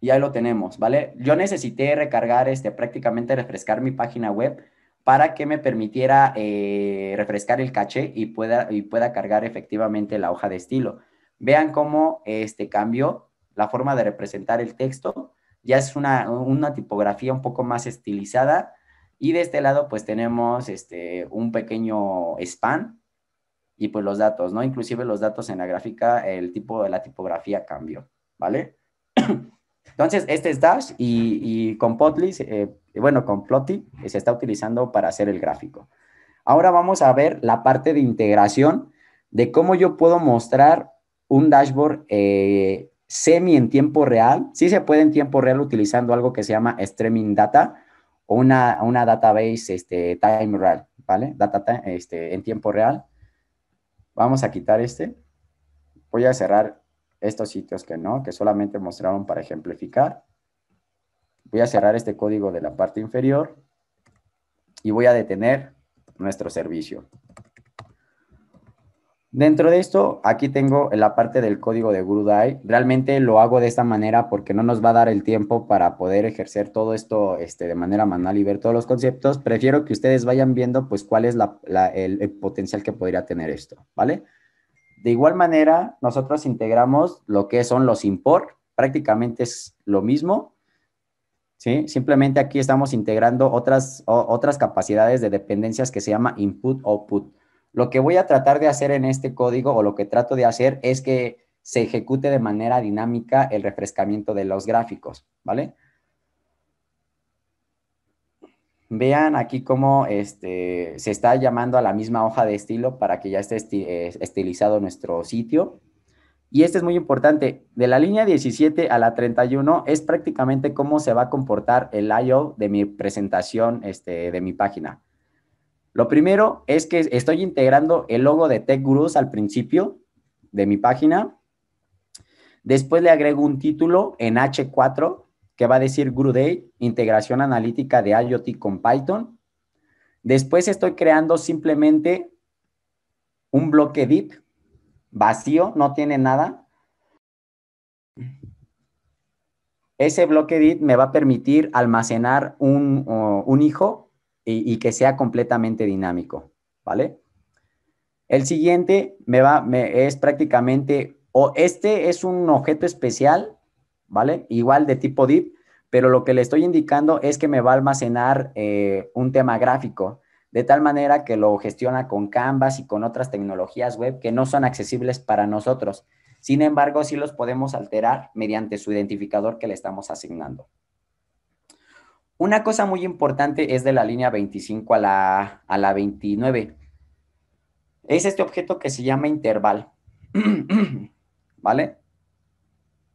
Y ahí lo tenemos, ¿vale? Yo necesité recargar, este, prácticamente refrescar mi página web para que me permitiera eh, refrescar el caché y pueda, y pueda cargar efectivamente la hoja de estilo. Vean cómo este cambió la forma de representar el texto. Ya es una, una tipografía un poco más estilizada. Y de este lado, pues tenemos este, un pequeño span y pues los datos, ¿no? Inclusive los datos en la gráfica, el tipo de la tipografía cambió, ¿vale? [CLEARS THROAT] Entonces, este es Dash y, con Plotly, eh, bueno, con Plotly eh, se está utilizando para hacer el gráfico. Ahora vamos a ver la parte de integración de cómo yo puedo mostrar un dashboard eh, semi en tiempo real. Sí se puede en tiempo real utilizando algo que se llama streaming data o una, una database este, time real, ¿vale? Data este, en tiempo real. Vamos a quitar este. Voy a cerrar estos sitios que no, que solamente mostraron para ejemplificar. Voy a cerrar este código de la parte inferior y voy a detener nuestro servicio. Dentro de esto, aquí tengo la parte del código de GuruDai. Realmente lo hago de esta manera porque no nos va a dar el tiempo para poder ejercer todo esto este, de manera manual y ver todos los conceptos. Prefiero que ustedes vayan viendo pues cuál es el, potencial que podría tener esto, ¿vale? De igual manera, nosotros integramos lo que son los import, prácticamente es lo mismo, ¿sí? Simplemente aquí estamos integrando otras, otras capacidades de dependencias que se llama input-output. Lo que voy a tratar de hacer en este código o lo que trato de hacer es que se ejecute de manera dinámica el refrescamiento de los gráficos, ¿vale? Vean aquí cómo este, se está llamando a la misma hoja de estilo para que ya esté eh, estilizado nuestro sitio. Y este es muy importante. De la línea 17 a la 31 es prácticamente cómo se va a comportar el I.O. de mi presentación este, de mi página. Lo primero es que estoy integrando el logo de TechGurus al principio de mi página. Después le agrego un título en H4 que va a decir Guru Day, integración analítica de IoT con Python. Después estoy creando simplemente un bloque div vacío, no tiene nada. Ese bloque div me va a permitir almacenar un hijo y, que sea completamente dinámico, ¿vale? El siguiente me va, es prácticamente, o este es un objeto especial, ¿vale? Igual de tipo div, pero lo que le estoy indicando es que me va a almacenar eh, un tema gráfico, de tal manera que lo gestiona con Canvas y con otras tecnologías web que no son accesibles para nosotros. Sin embargo, sí los podemos alterar mediante su identificador que le estamos asignando. Una cosa muy importante es de la línea 25 a la, 29. Es este objeto que se llama interval. [CLEARS THROAT] ¿Vale?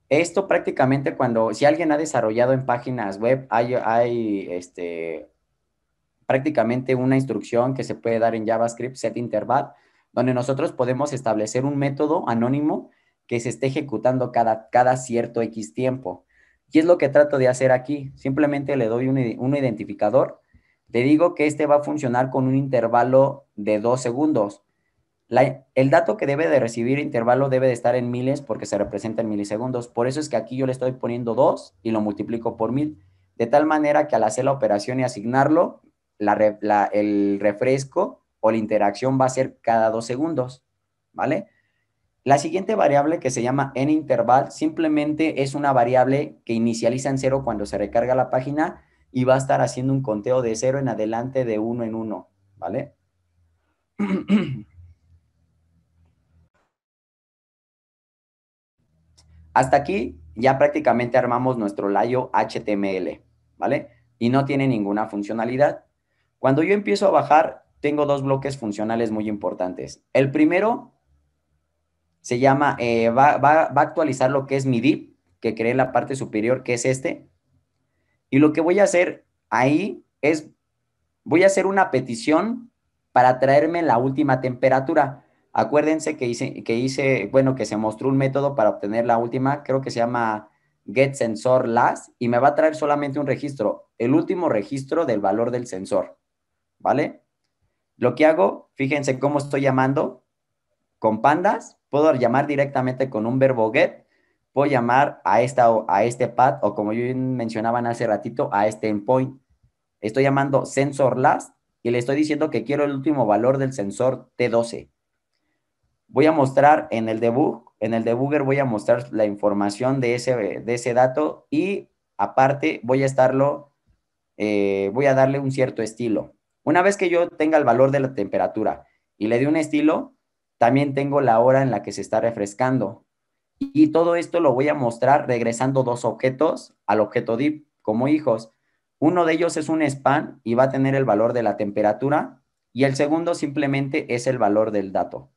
Esto prácticamente cuando, si alguien ha desarrollado en páginas web, hay, este, prácticamente una instrucción que se puede dar en JavaScript, set interval, donde nosotros podemos establecer un método anónimo que se esté ejecutando cada, cada cierto X tiempo. Y es lo que trato de hacer aquí. Simplemente le doy un, identificador. Le digo que este va a funcionar con un intervalo de dos segundos. el dato que debe de recibir intervalo debe de estar en miles porque se representa en milisegundos. Por eso es que aquí yo le estoy poniendo dos y lo multiplico por mil. De tal manera que al hacer la operación y asignarlo, el refresco o la interacción va a ser cada dos segundos. ¿Vale? La siguiente variable que se llama ninterval simplemente es una variable que inicializa en cero cuando se recarga la página y va a estar haciendo un conteo de cero en adelante de uno en uno, ¿vale? [CLEARS THROAT] Hasta aquí ya prácticamente armamos nuestro layo HTML, ¿vale? Y no tiene ninguna funcionalidad. Cuando yo empiezo a bajar, tengo dos bloques funcionales muy importantes. El primero se llama, eh, va, a actualizar lo que es mi div, que creé en la parte superior, que es este. Y lo que voy a hacer ahí es, voy a hacer una petición para traerme la última temperatura. Acuérdense que hice, que hice, bueno, que se mostró un método para obtener la última, creo que se llama get sensor last, y me va a traer solamente un registro, el último registro del valor del sensor, ¿vale? Lo que hago, fíjense cómo estoy llamando con pandas, Puedo llamar directamente con un verbo get, puedo llamar a, esta, a este pad o como yo mencionaban hace ratito, a este endpoint. Estoy llamando sensor last y le estoy diciendo que quiero el último valor del sensor T12. Voy a mostrar en el debug, en el debugger voy a mostrar la información de ese, de ese dato y aparte voy a estarlo, eh, voy a darle un cierto estilo. Una vez que yo tenga el valor de la temperatura y le dé un estilo, también tengo la hora en la que se está refrescando. Y todo esto lo voy a mostrar regresando dos objetos al objeto div como hijos. Uno de ellos es un span y va a tener el valor de la temperatura y el segundo simplemente es el valor del dato.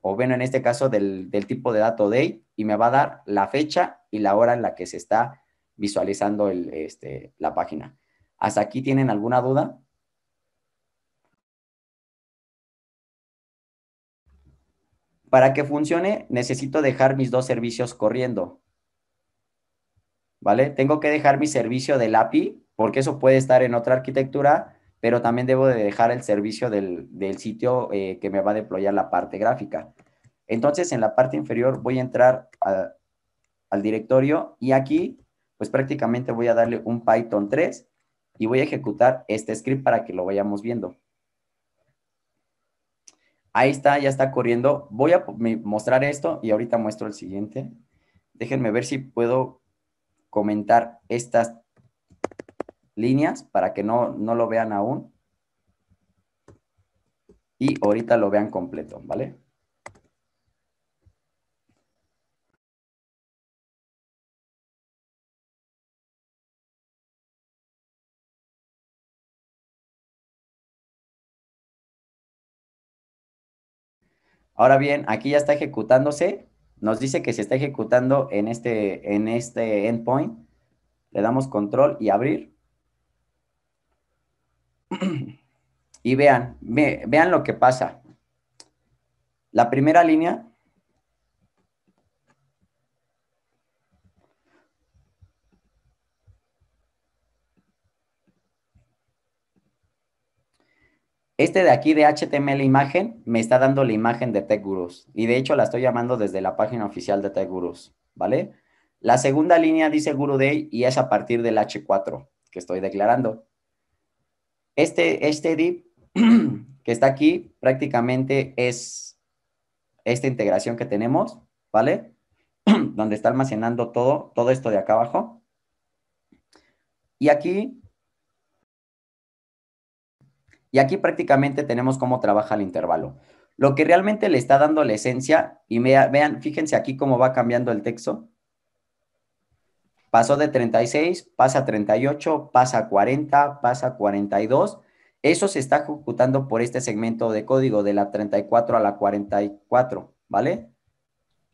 O bueno, en este caso del, tipo de dato day y me va a dar la fecha y la hora en la que se está visualizando este, la página. ¿Hasta aquí tienen alguna duda? Para que funcione, necesito dejar mis dos servicios corriendo. ¿Vale? Tengo que dejar mi servicio del API, porque eso puede estar en otra arquitectura, pero también debo de dejar el servicio del, sitio eh, que me va a deployar la parte gráfica. Entonces, en la parte inferior voy a entrar al directorio y aquí, pues prácticamente voy a darle un Python 3 y voy a ejecutar este script para que lo vayamos viendo. Ahí está, ya está corriendo. Voy a mostrar esto y ahorita muestro el siguiente. Déjenme ver si puedo comentar estas líneas para que no, no lo vean aún. Y ahorita lo vean completo, ¿vale? Ahora bien, aquí ya está ejecutándose. Nos dice que se está ejecutando en este, en este endpoint. Le damos control y abrir. [CLEARS THROAT] Y vean, vean lo que pasa. La primera línea Este de aquí de HTML imagen me está dando la imagen de TechGurus y de hecho la estoy llamando desde la página oficial de TechGurus, ¿vale? La segunda línea dice GuruDay y es a partir del H4 que estoy declarando. Este, este div [CLEARS THROAT] que está aquí prácticamente es esta integración que tenemos, ¿vale? [CLEARS THROAT] Donde está almacenando todo, todo esto de acá abajo. Y aquí y aquí prácticamente tenemos cómo trabaja el intervalo. Lo que realmente le está dando la esencia, y vean, fíjense aquí cómo va cambiando el texto. Pasó de 36, pasa 38, pasa 40, pasa 42. Eso se está ejecutando por este segmento de código de la 34 a la 44, ¿vale?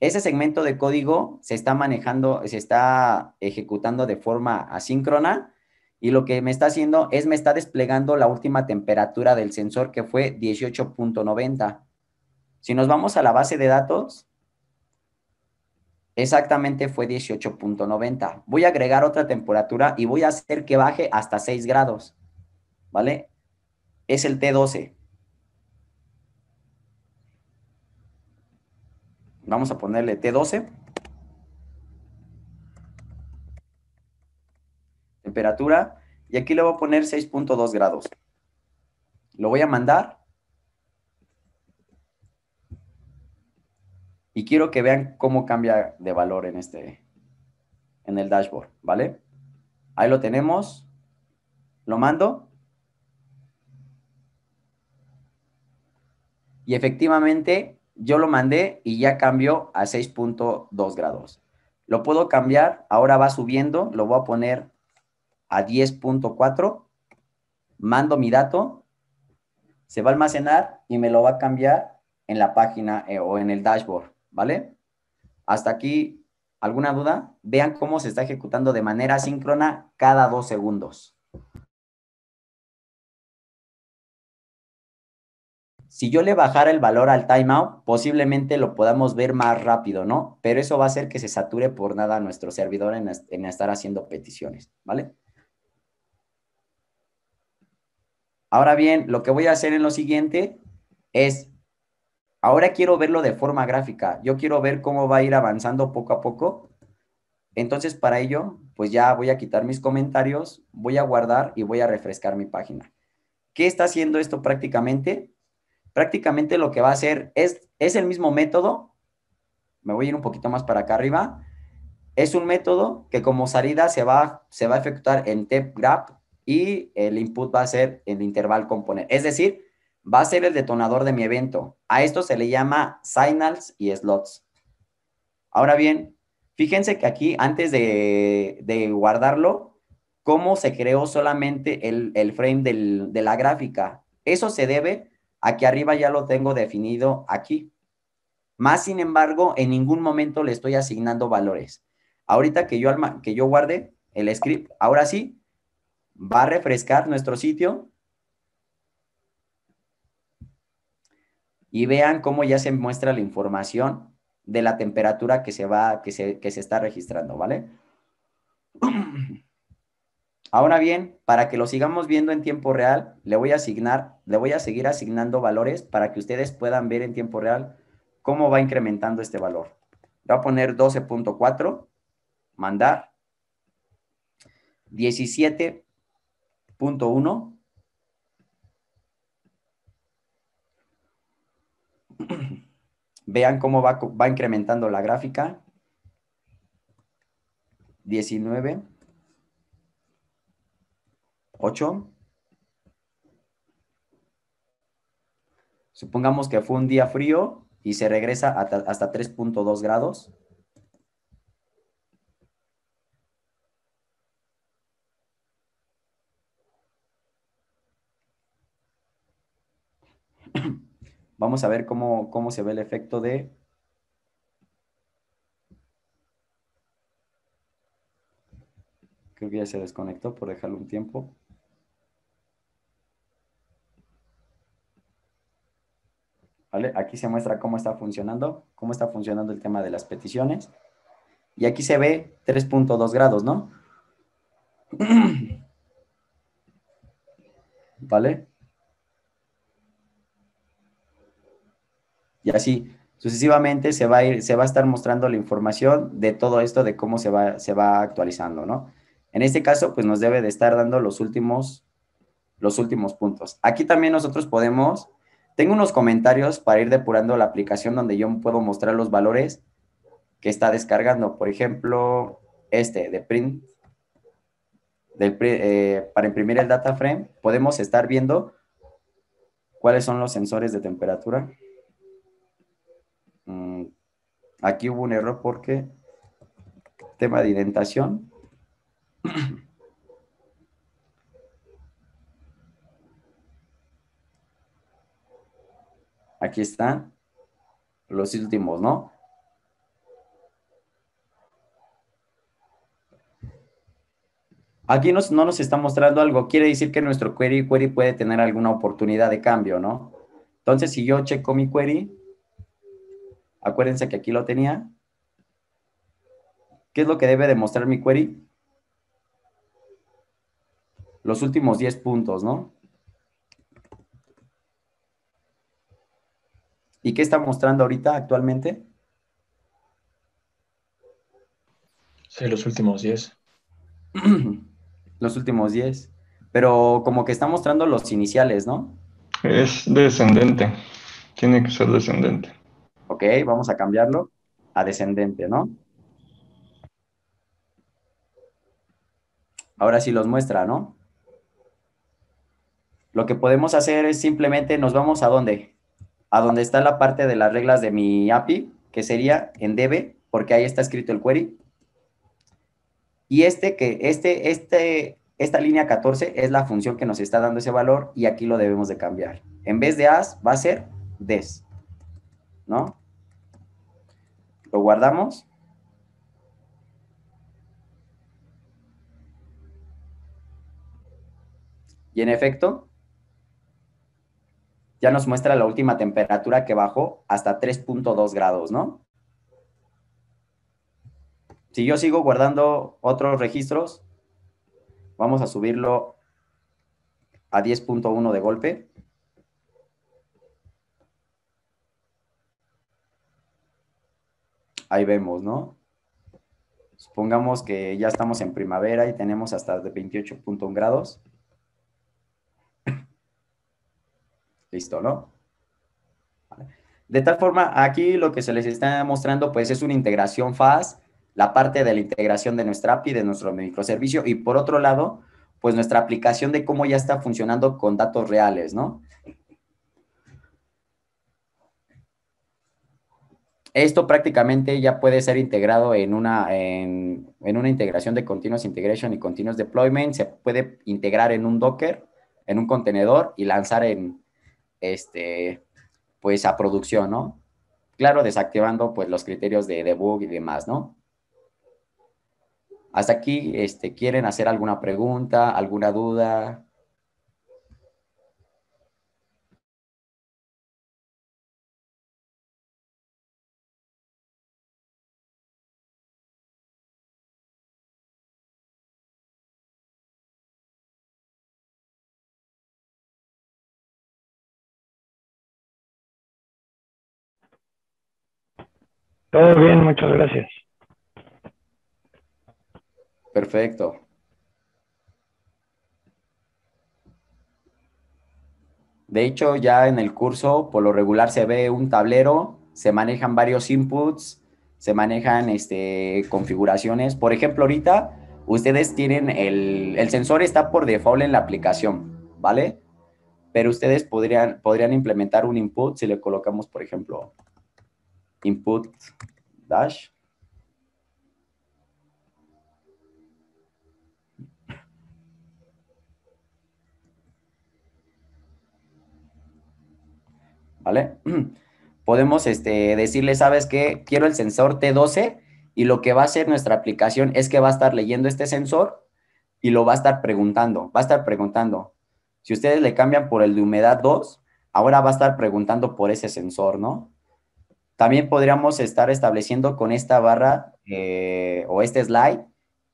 Ese segmento de código se está manejando, se está ejecutando de forma asíncrona y lo que me está haciendo es me está desplegando la última temperatura del sensor que fue 18.90. Si nos vamos a la base de datos, exactamente fue 18.90. Voy a agregar otra temperatura y voy a hacer que baje hasta 6 grados, ¿vale? Es el T12. Vamos a ponerle T12. temperatura, y aquí le voy a poner 6.2 grados. Lo voy a mandar. Y quiero que vean cómo cambia de valor en este, en el dashboard, ¿vale? Ahí lo tenemos. Lo mando. Y efectivamente yo lo mandé y ya cambió a 6.2 grados. Lo puedo cambiar, ahora va subiendo, lo voy a poner a 10.4, mando mi dato, se va a almacenar y me lo va a cambiar en la página eh, o en el dashboard, ¿vale? Hasta aquí, ¿alguna duda? Vean cómo se está ejecutando de manera síncrona cada dos segundos. Si yo le bajara el valor al timeout, posiblemente lo podamos ver más rápido, ¿no? Pero eso va a hacer que se sature por nada nuestro servidor en estar haciendo peticiones, ¿vale? Ahora bien, lo que voy a hacer en lo siguiente es, ahora quiero verlo de forma gráfica. Yo quiero ver cómo va a ir avanzando poco a poco. Entonces, para ello, pues ya voy a quitar mis comentarios, voy a guardar y voy a refrescar mi página. ¿Qué está haciendo esto prácticamente? Prácticamente lo que va a hacer es, es el mismo método. Me voy a ir un poquito más para acá arriba. Es un método que como salida se va, se va a efectuar en TEPGRAP y el input va a ser el interval componente. Es decir, va a ser el detonador de mi evento. A esto se le llama signals y slots. Ahora bien, fíjense que aquí antes de, de guardarlo, cómo se creó solamente el, frame de la gráfica. Eso se debe a que arriba ya lo tengo definido aquí. Más sin embargo, en ningún momento le estoy asignando valores. Ahorita que yo, que yo guarde el script, ahora sí, va a refrescar nuestro sitio. Y vean cómo ya se muestra la información de la temperatura que se va, que se, está registrando, ¿vale? [CLEARS THROAT] Ahora bien, para que lo sigamos viendo en tiempo real, le voy a asignar, le voy a seguir asignando valores para que ustedes puedan ver en tiempo real cómo va incrementando este valor. voy a poner 12.4, mandar, 17, Punto 1 Vean cómo va, incrementando la gráfica. 19, 8. Supongamos que fue un día frío y se regresa hasta 3.2 grados. Vamos a ver cómo, se ve el efecto de... Creo que ya se desconectó por dejarlo un tiempo. ¿Vale? Aquí se muestra cómo está funcionando, cómo está funcionando el tema de las peticiones. Y aquí se ve 3.2 grados, ¿no? [CLEARS THROAT] ¿Vale? Y así sucesivamente se va a ir, se va a estar mostrando la información de todo esto, de cómo se va, se va actualizando, ¿no? En este caso, pues nos debe de estar dando los últimos, los últimos puntos. Aquí también nosotros podemos, tengo unos comentarios para ir depurando la aplicación donde yo puedo mostrar los valores que está descargando. Por ejemplo, este de print, eh, para imprimir el data frame, podemos estar viendo cuáles son los sensores de temperatura. Mm, aquí hubo un error porque tema de indentación. [CLEARS THROAT] Aquí están los últimos, ¿no? Aquí no nos está mostrando algo. Quiere decir que nuestro query, query puede tener alguna oportunidad de cambio, ¿no? Entonces, si yo checo mi query, Acuérdense que aquí lo tenía. ¿Qué es lo que debe demostrar mi query? Los últimos 10 puntos, ¿no? ¿Y qué está mostrando ahorita actualmente? Sí, los últimos 10. [CLEARS THROAT] los últimos 10. Pero como que está mostrando los iniciales, ¿no? Es descendente. Tiene que ser descendente ok, vamos a cambiarlo a descendente, ¿no? Ahora sí los muestra, ¿no? Lo que podemos hacer es simplemente nos vamos a dónde? A donde está la parte de las reglas de mi API, que sería en DB, porque ahí está escrito el query. Y este que este este esta línea 14 es la función que nos está dando ese valor y aquí lo debemos de cambiar. En vez de as va a ser des, ¿no? Lo guardamos. Y en efecto, ya nos muestra la última temperatura que bajó hasta 3.2 grados, ¿no? Si yo sigo guardando otros registros, vamos a subirlo a 10.1 de golpe. ahí vemos, ¿no? Supongamos que ya estamos en primavera y tenemos hasta de 28.1 grados. [COUGHS] Listo, ¿no? De tal forma, aquí lo que se les está mostrando, pues, es una integración FAS, la parte de la integración de nuestra API, de nuestro microservicio, y por otro lado, pues, nuestra aplicación de cómo ya está funcionando con datos reales, ¿no? esto prácticamente ya puede ser integrado en una, en, una integración de Continuous Integration y Continuous Deployment. Se puede integrar en un Docker, en un contenedor y lanzar en, este, pues a producción, ¿no? Claro, desactivando pues los criterios de debug y demás, ¿no? Hasta aquí, este, ¿quieren hacer alguna pregunta, alguna duda? Todo bien, muchas gracias. Perfecto. De hecho, ya en el curso, por lo regular se ve un tablero, se manejan varios inputs, se manejan este, configuraciones. Por ejemplo, ahorita ustedes tienen el, el sensor está por default en la aplicación, ¿vale? Pero ustedes podrían, podrían implementar un input si le colocamos, por ejemplo, input dash. ¿Vale? [CLEARS THROAT] Podemos este, decirle, ¿sabes qué? Quiero el sensor T12 y lo que va a hacer nuestra aplicación es que va a estar leyendo este sensor y lo va a estar preguntando. Va a estar preguntando. Si ustedes le cambian por el de humedad 2, ahora va a estar preguntando por ese sensor, ¿no? También podríamos estar estableciendo con esta barra eh, o este slide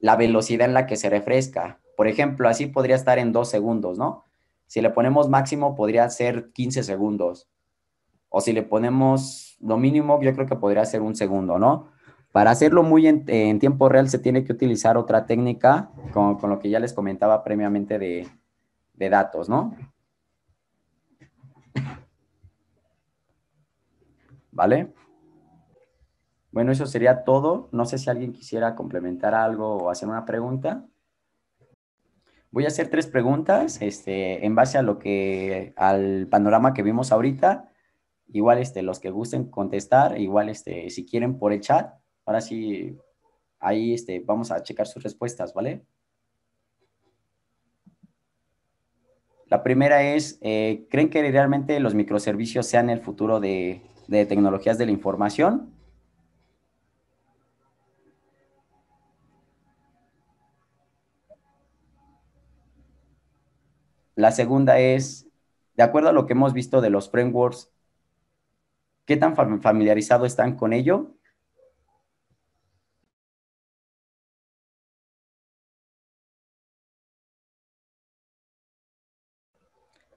la velocidad en la que se refresca. Por ejemplo, así podría estar en dos segundos, ¿no? Si le ponemos máximo, podría ser 15 segundos. O si le ponemos lo mínimo, yo creo que podría ser un segundo, ¿no? Para hacerlo muy en, tiempo real se tiene que utilizar otra técnica con, lo que ya les comentaba previamente de, de datos, ¿no? ¿vale? Bueno, eso sería todo. No sé si alguien quisiera complementar algo o hacer una pregunta. Voy a hacer tres preguntas este, en base a lo que, al panorama que vimos ahorita. Igual este, los que gusten contestar, igual este, si quieren por el chat, ahora sí, ahí este, vamos a checar sus respuestas, ¿vale? La primera es, eh, ¿creen que realmente los microservicios sean el futuro de, de tecnologías de la información. La segunda es, de acuerdo a lo que hemos visto de los frameworks, ¿qué tan familiarizado están con ello?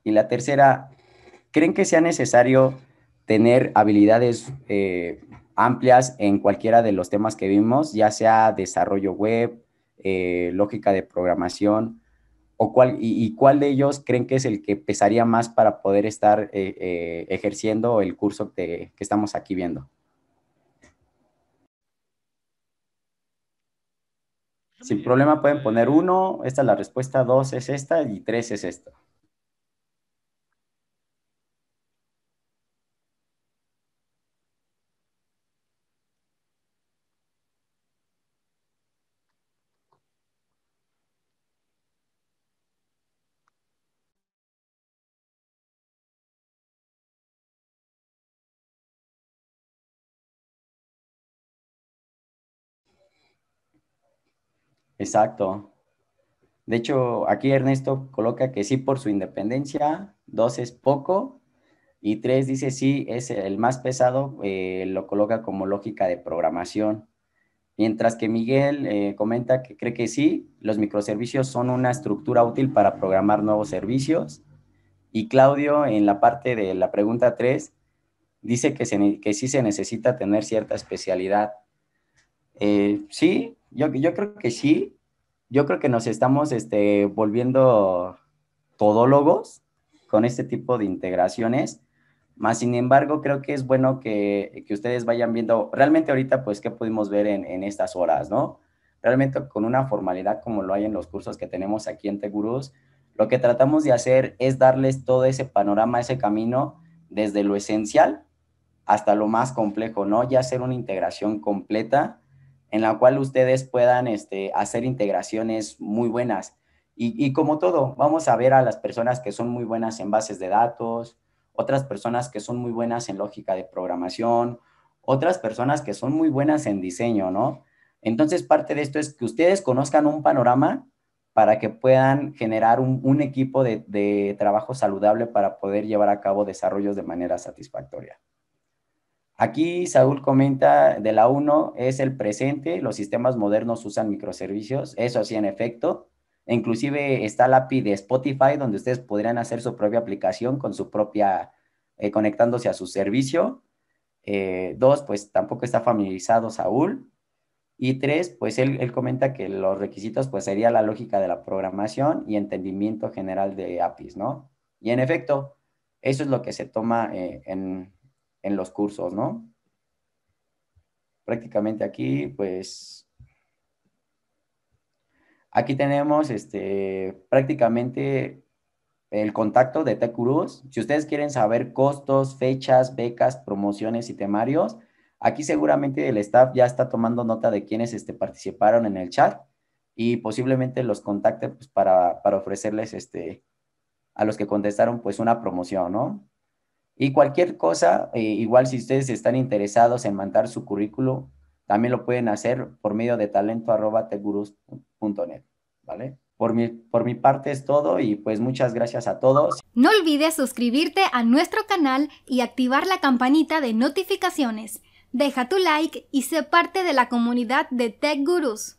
Y la tercera, ¿creen que sea necesario tener habilidades eh, amplias en cualquiera de los temas que vimos, ya sea desarrollo web, eh, lógica de programación, o y, cuál de ellos creen que es el que pesaría más para poder estar eh, ejerciendo el curso que, que estamos aquí viendo. Sin problema pueden poner uno, esta es la respuesta, dos es esta y tres es esta. Exacto. De hecho, aquí Ernesto coloca que sí por su independencia, dos es poco y tres dice sí es el más pesado, eh, lo coloca como lógica de programación. Mientras que Miguel eh, comenta que cree que sí, los microservicios son una estructura útil para programar nuevos servicios. Y Claudio, en la parte de la pregunta tres, dice que, que sí se necesita tener cierta especialidad eh, sí, yo, yo creo que sí. Yo creo que nos estamos este, volviendo todólogos con este tipo de integraciones. Más sin embargo, creo que es bueno que, que ustedes vayan viendo realmente ahorita, pues, qué pudimos ver en, en, estas horas, ¿no? Realmente con una formalidad como lo hay en los cursos que tenemos aquí en Tegurus, lo que tratamos de hacer es darles todo ese panorama, ese camino, desde lo esencial hasta lo más complejo, ¿no? Ya hacer una integración completa en la cual ustedes puedan este, hacer integraciones muy buenas. Y, como todo, vamos a ver a las personas que son muy buenas en bases de datos, otras personas que son muy buenas en lógica de programación, otras personas que son muy buenas en diseño, ¿no? Entonces, parte de esto es que ustedes conozcan un panorama para que puedan generar un, equipo de trabajo saludable para poder llevar a cabo desarrollos de manera satisfactoria. Aquí Saúl comenta de la 1 es el presente, los sistemas modernos usan microservicios, eso sí en efecto. Inclusive está la API de Spotify donde ustedes podrían hacer su propia aplicación con su propia, eh, conectándose a su servicio. Eh, dos, pues tampoco está familiarizado Saúl. Y tres, pues él, comenta que los requisitos pues sería la lógica de la programación y entendimiento general de APIs, ¿no? Y en efecto, eso es lo que se toma eh, en, en los cursos, ¿no? Prácticamente aquí, pues, aquí tenemos este, prácticamente el contacto de Tecurus. Si ustedes quieren saber costos, fechas, becas, promociones y temarios, aquí seguramente el staff ya está tomando nota de quienes este, participaron en el chat y posiblemente los contacte pues, para, para ofrecerles este, a los que contestaron pues una promoción, ¿no? Y cualquier cosa, eh, igual si ustedes están interesados en mandar su currículo, también lo pueden hacer por medio de talento.tegurus.net, ¿vale? Por mi, por mi parte es todo y pues muchas gracias a todos. No olvides suscribirte a nuestro canal y activar la campanita de notificaciones. Deja tu like y sé parte de la comunidad de Tech Gurus.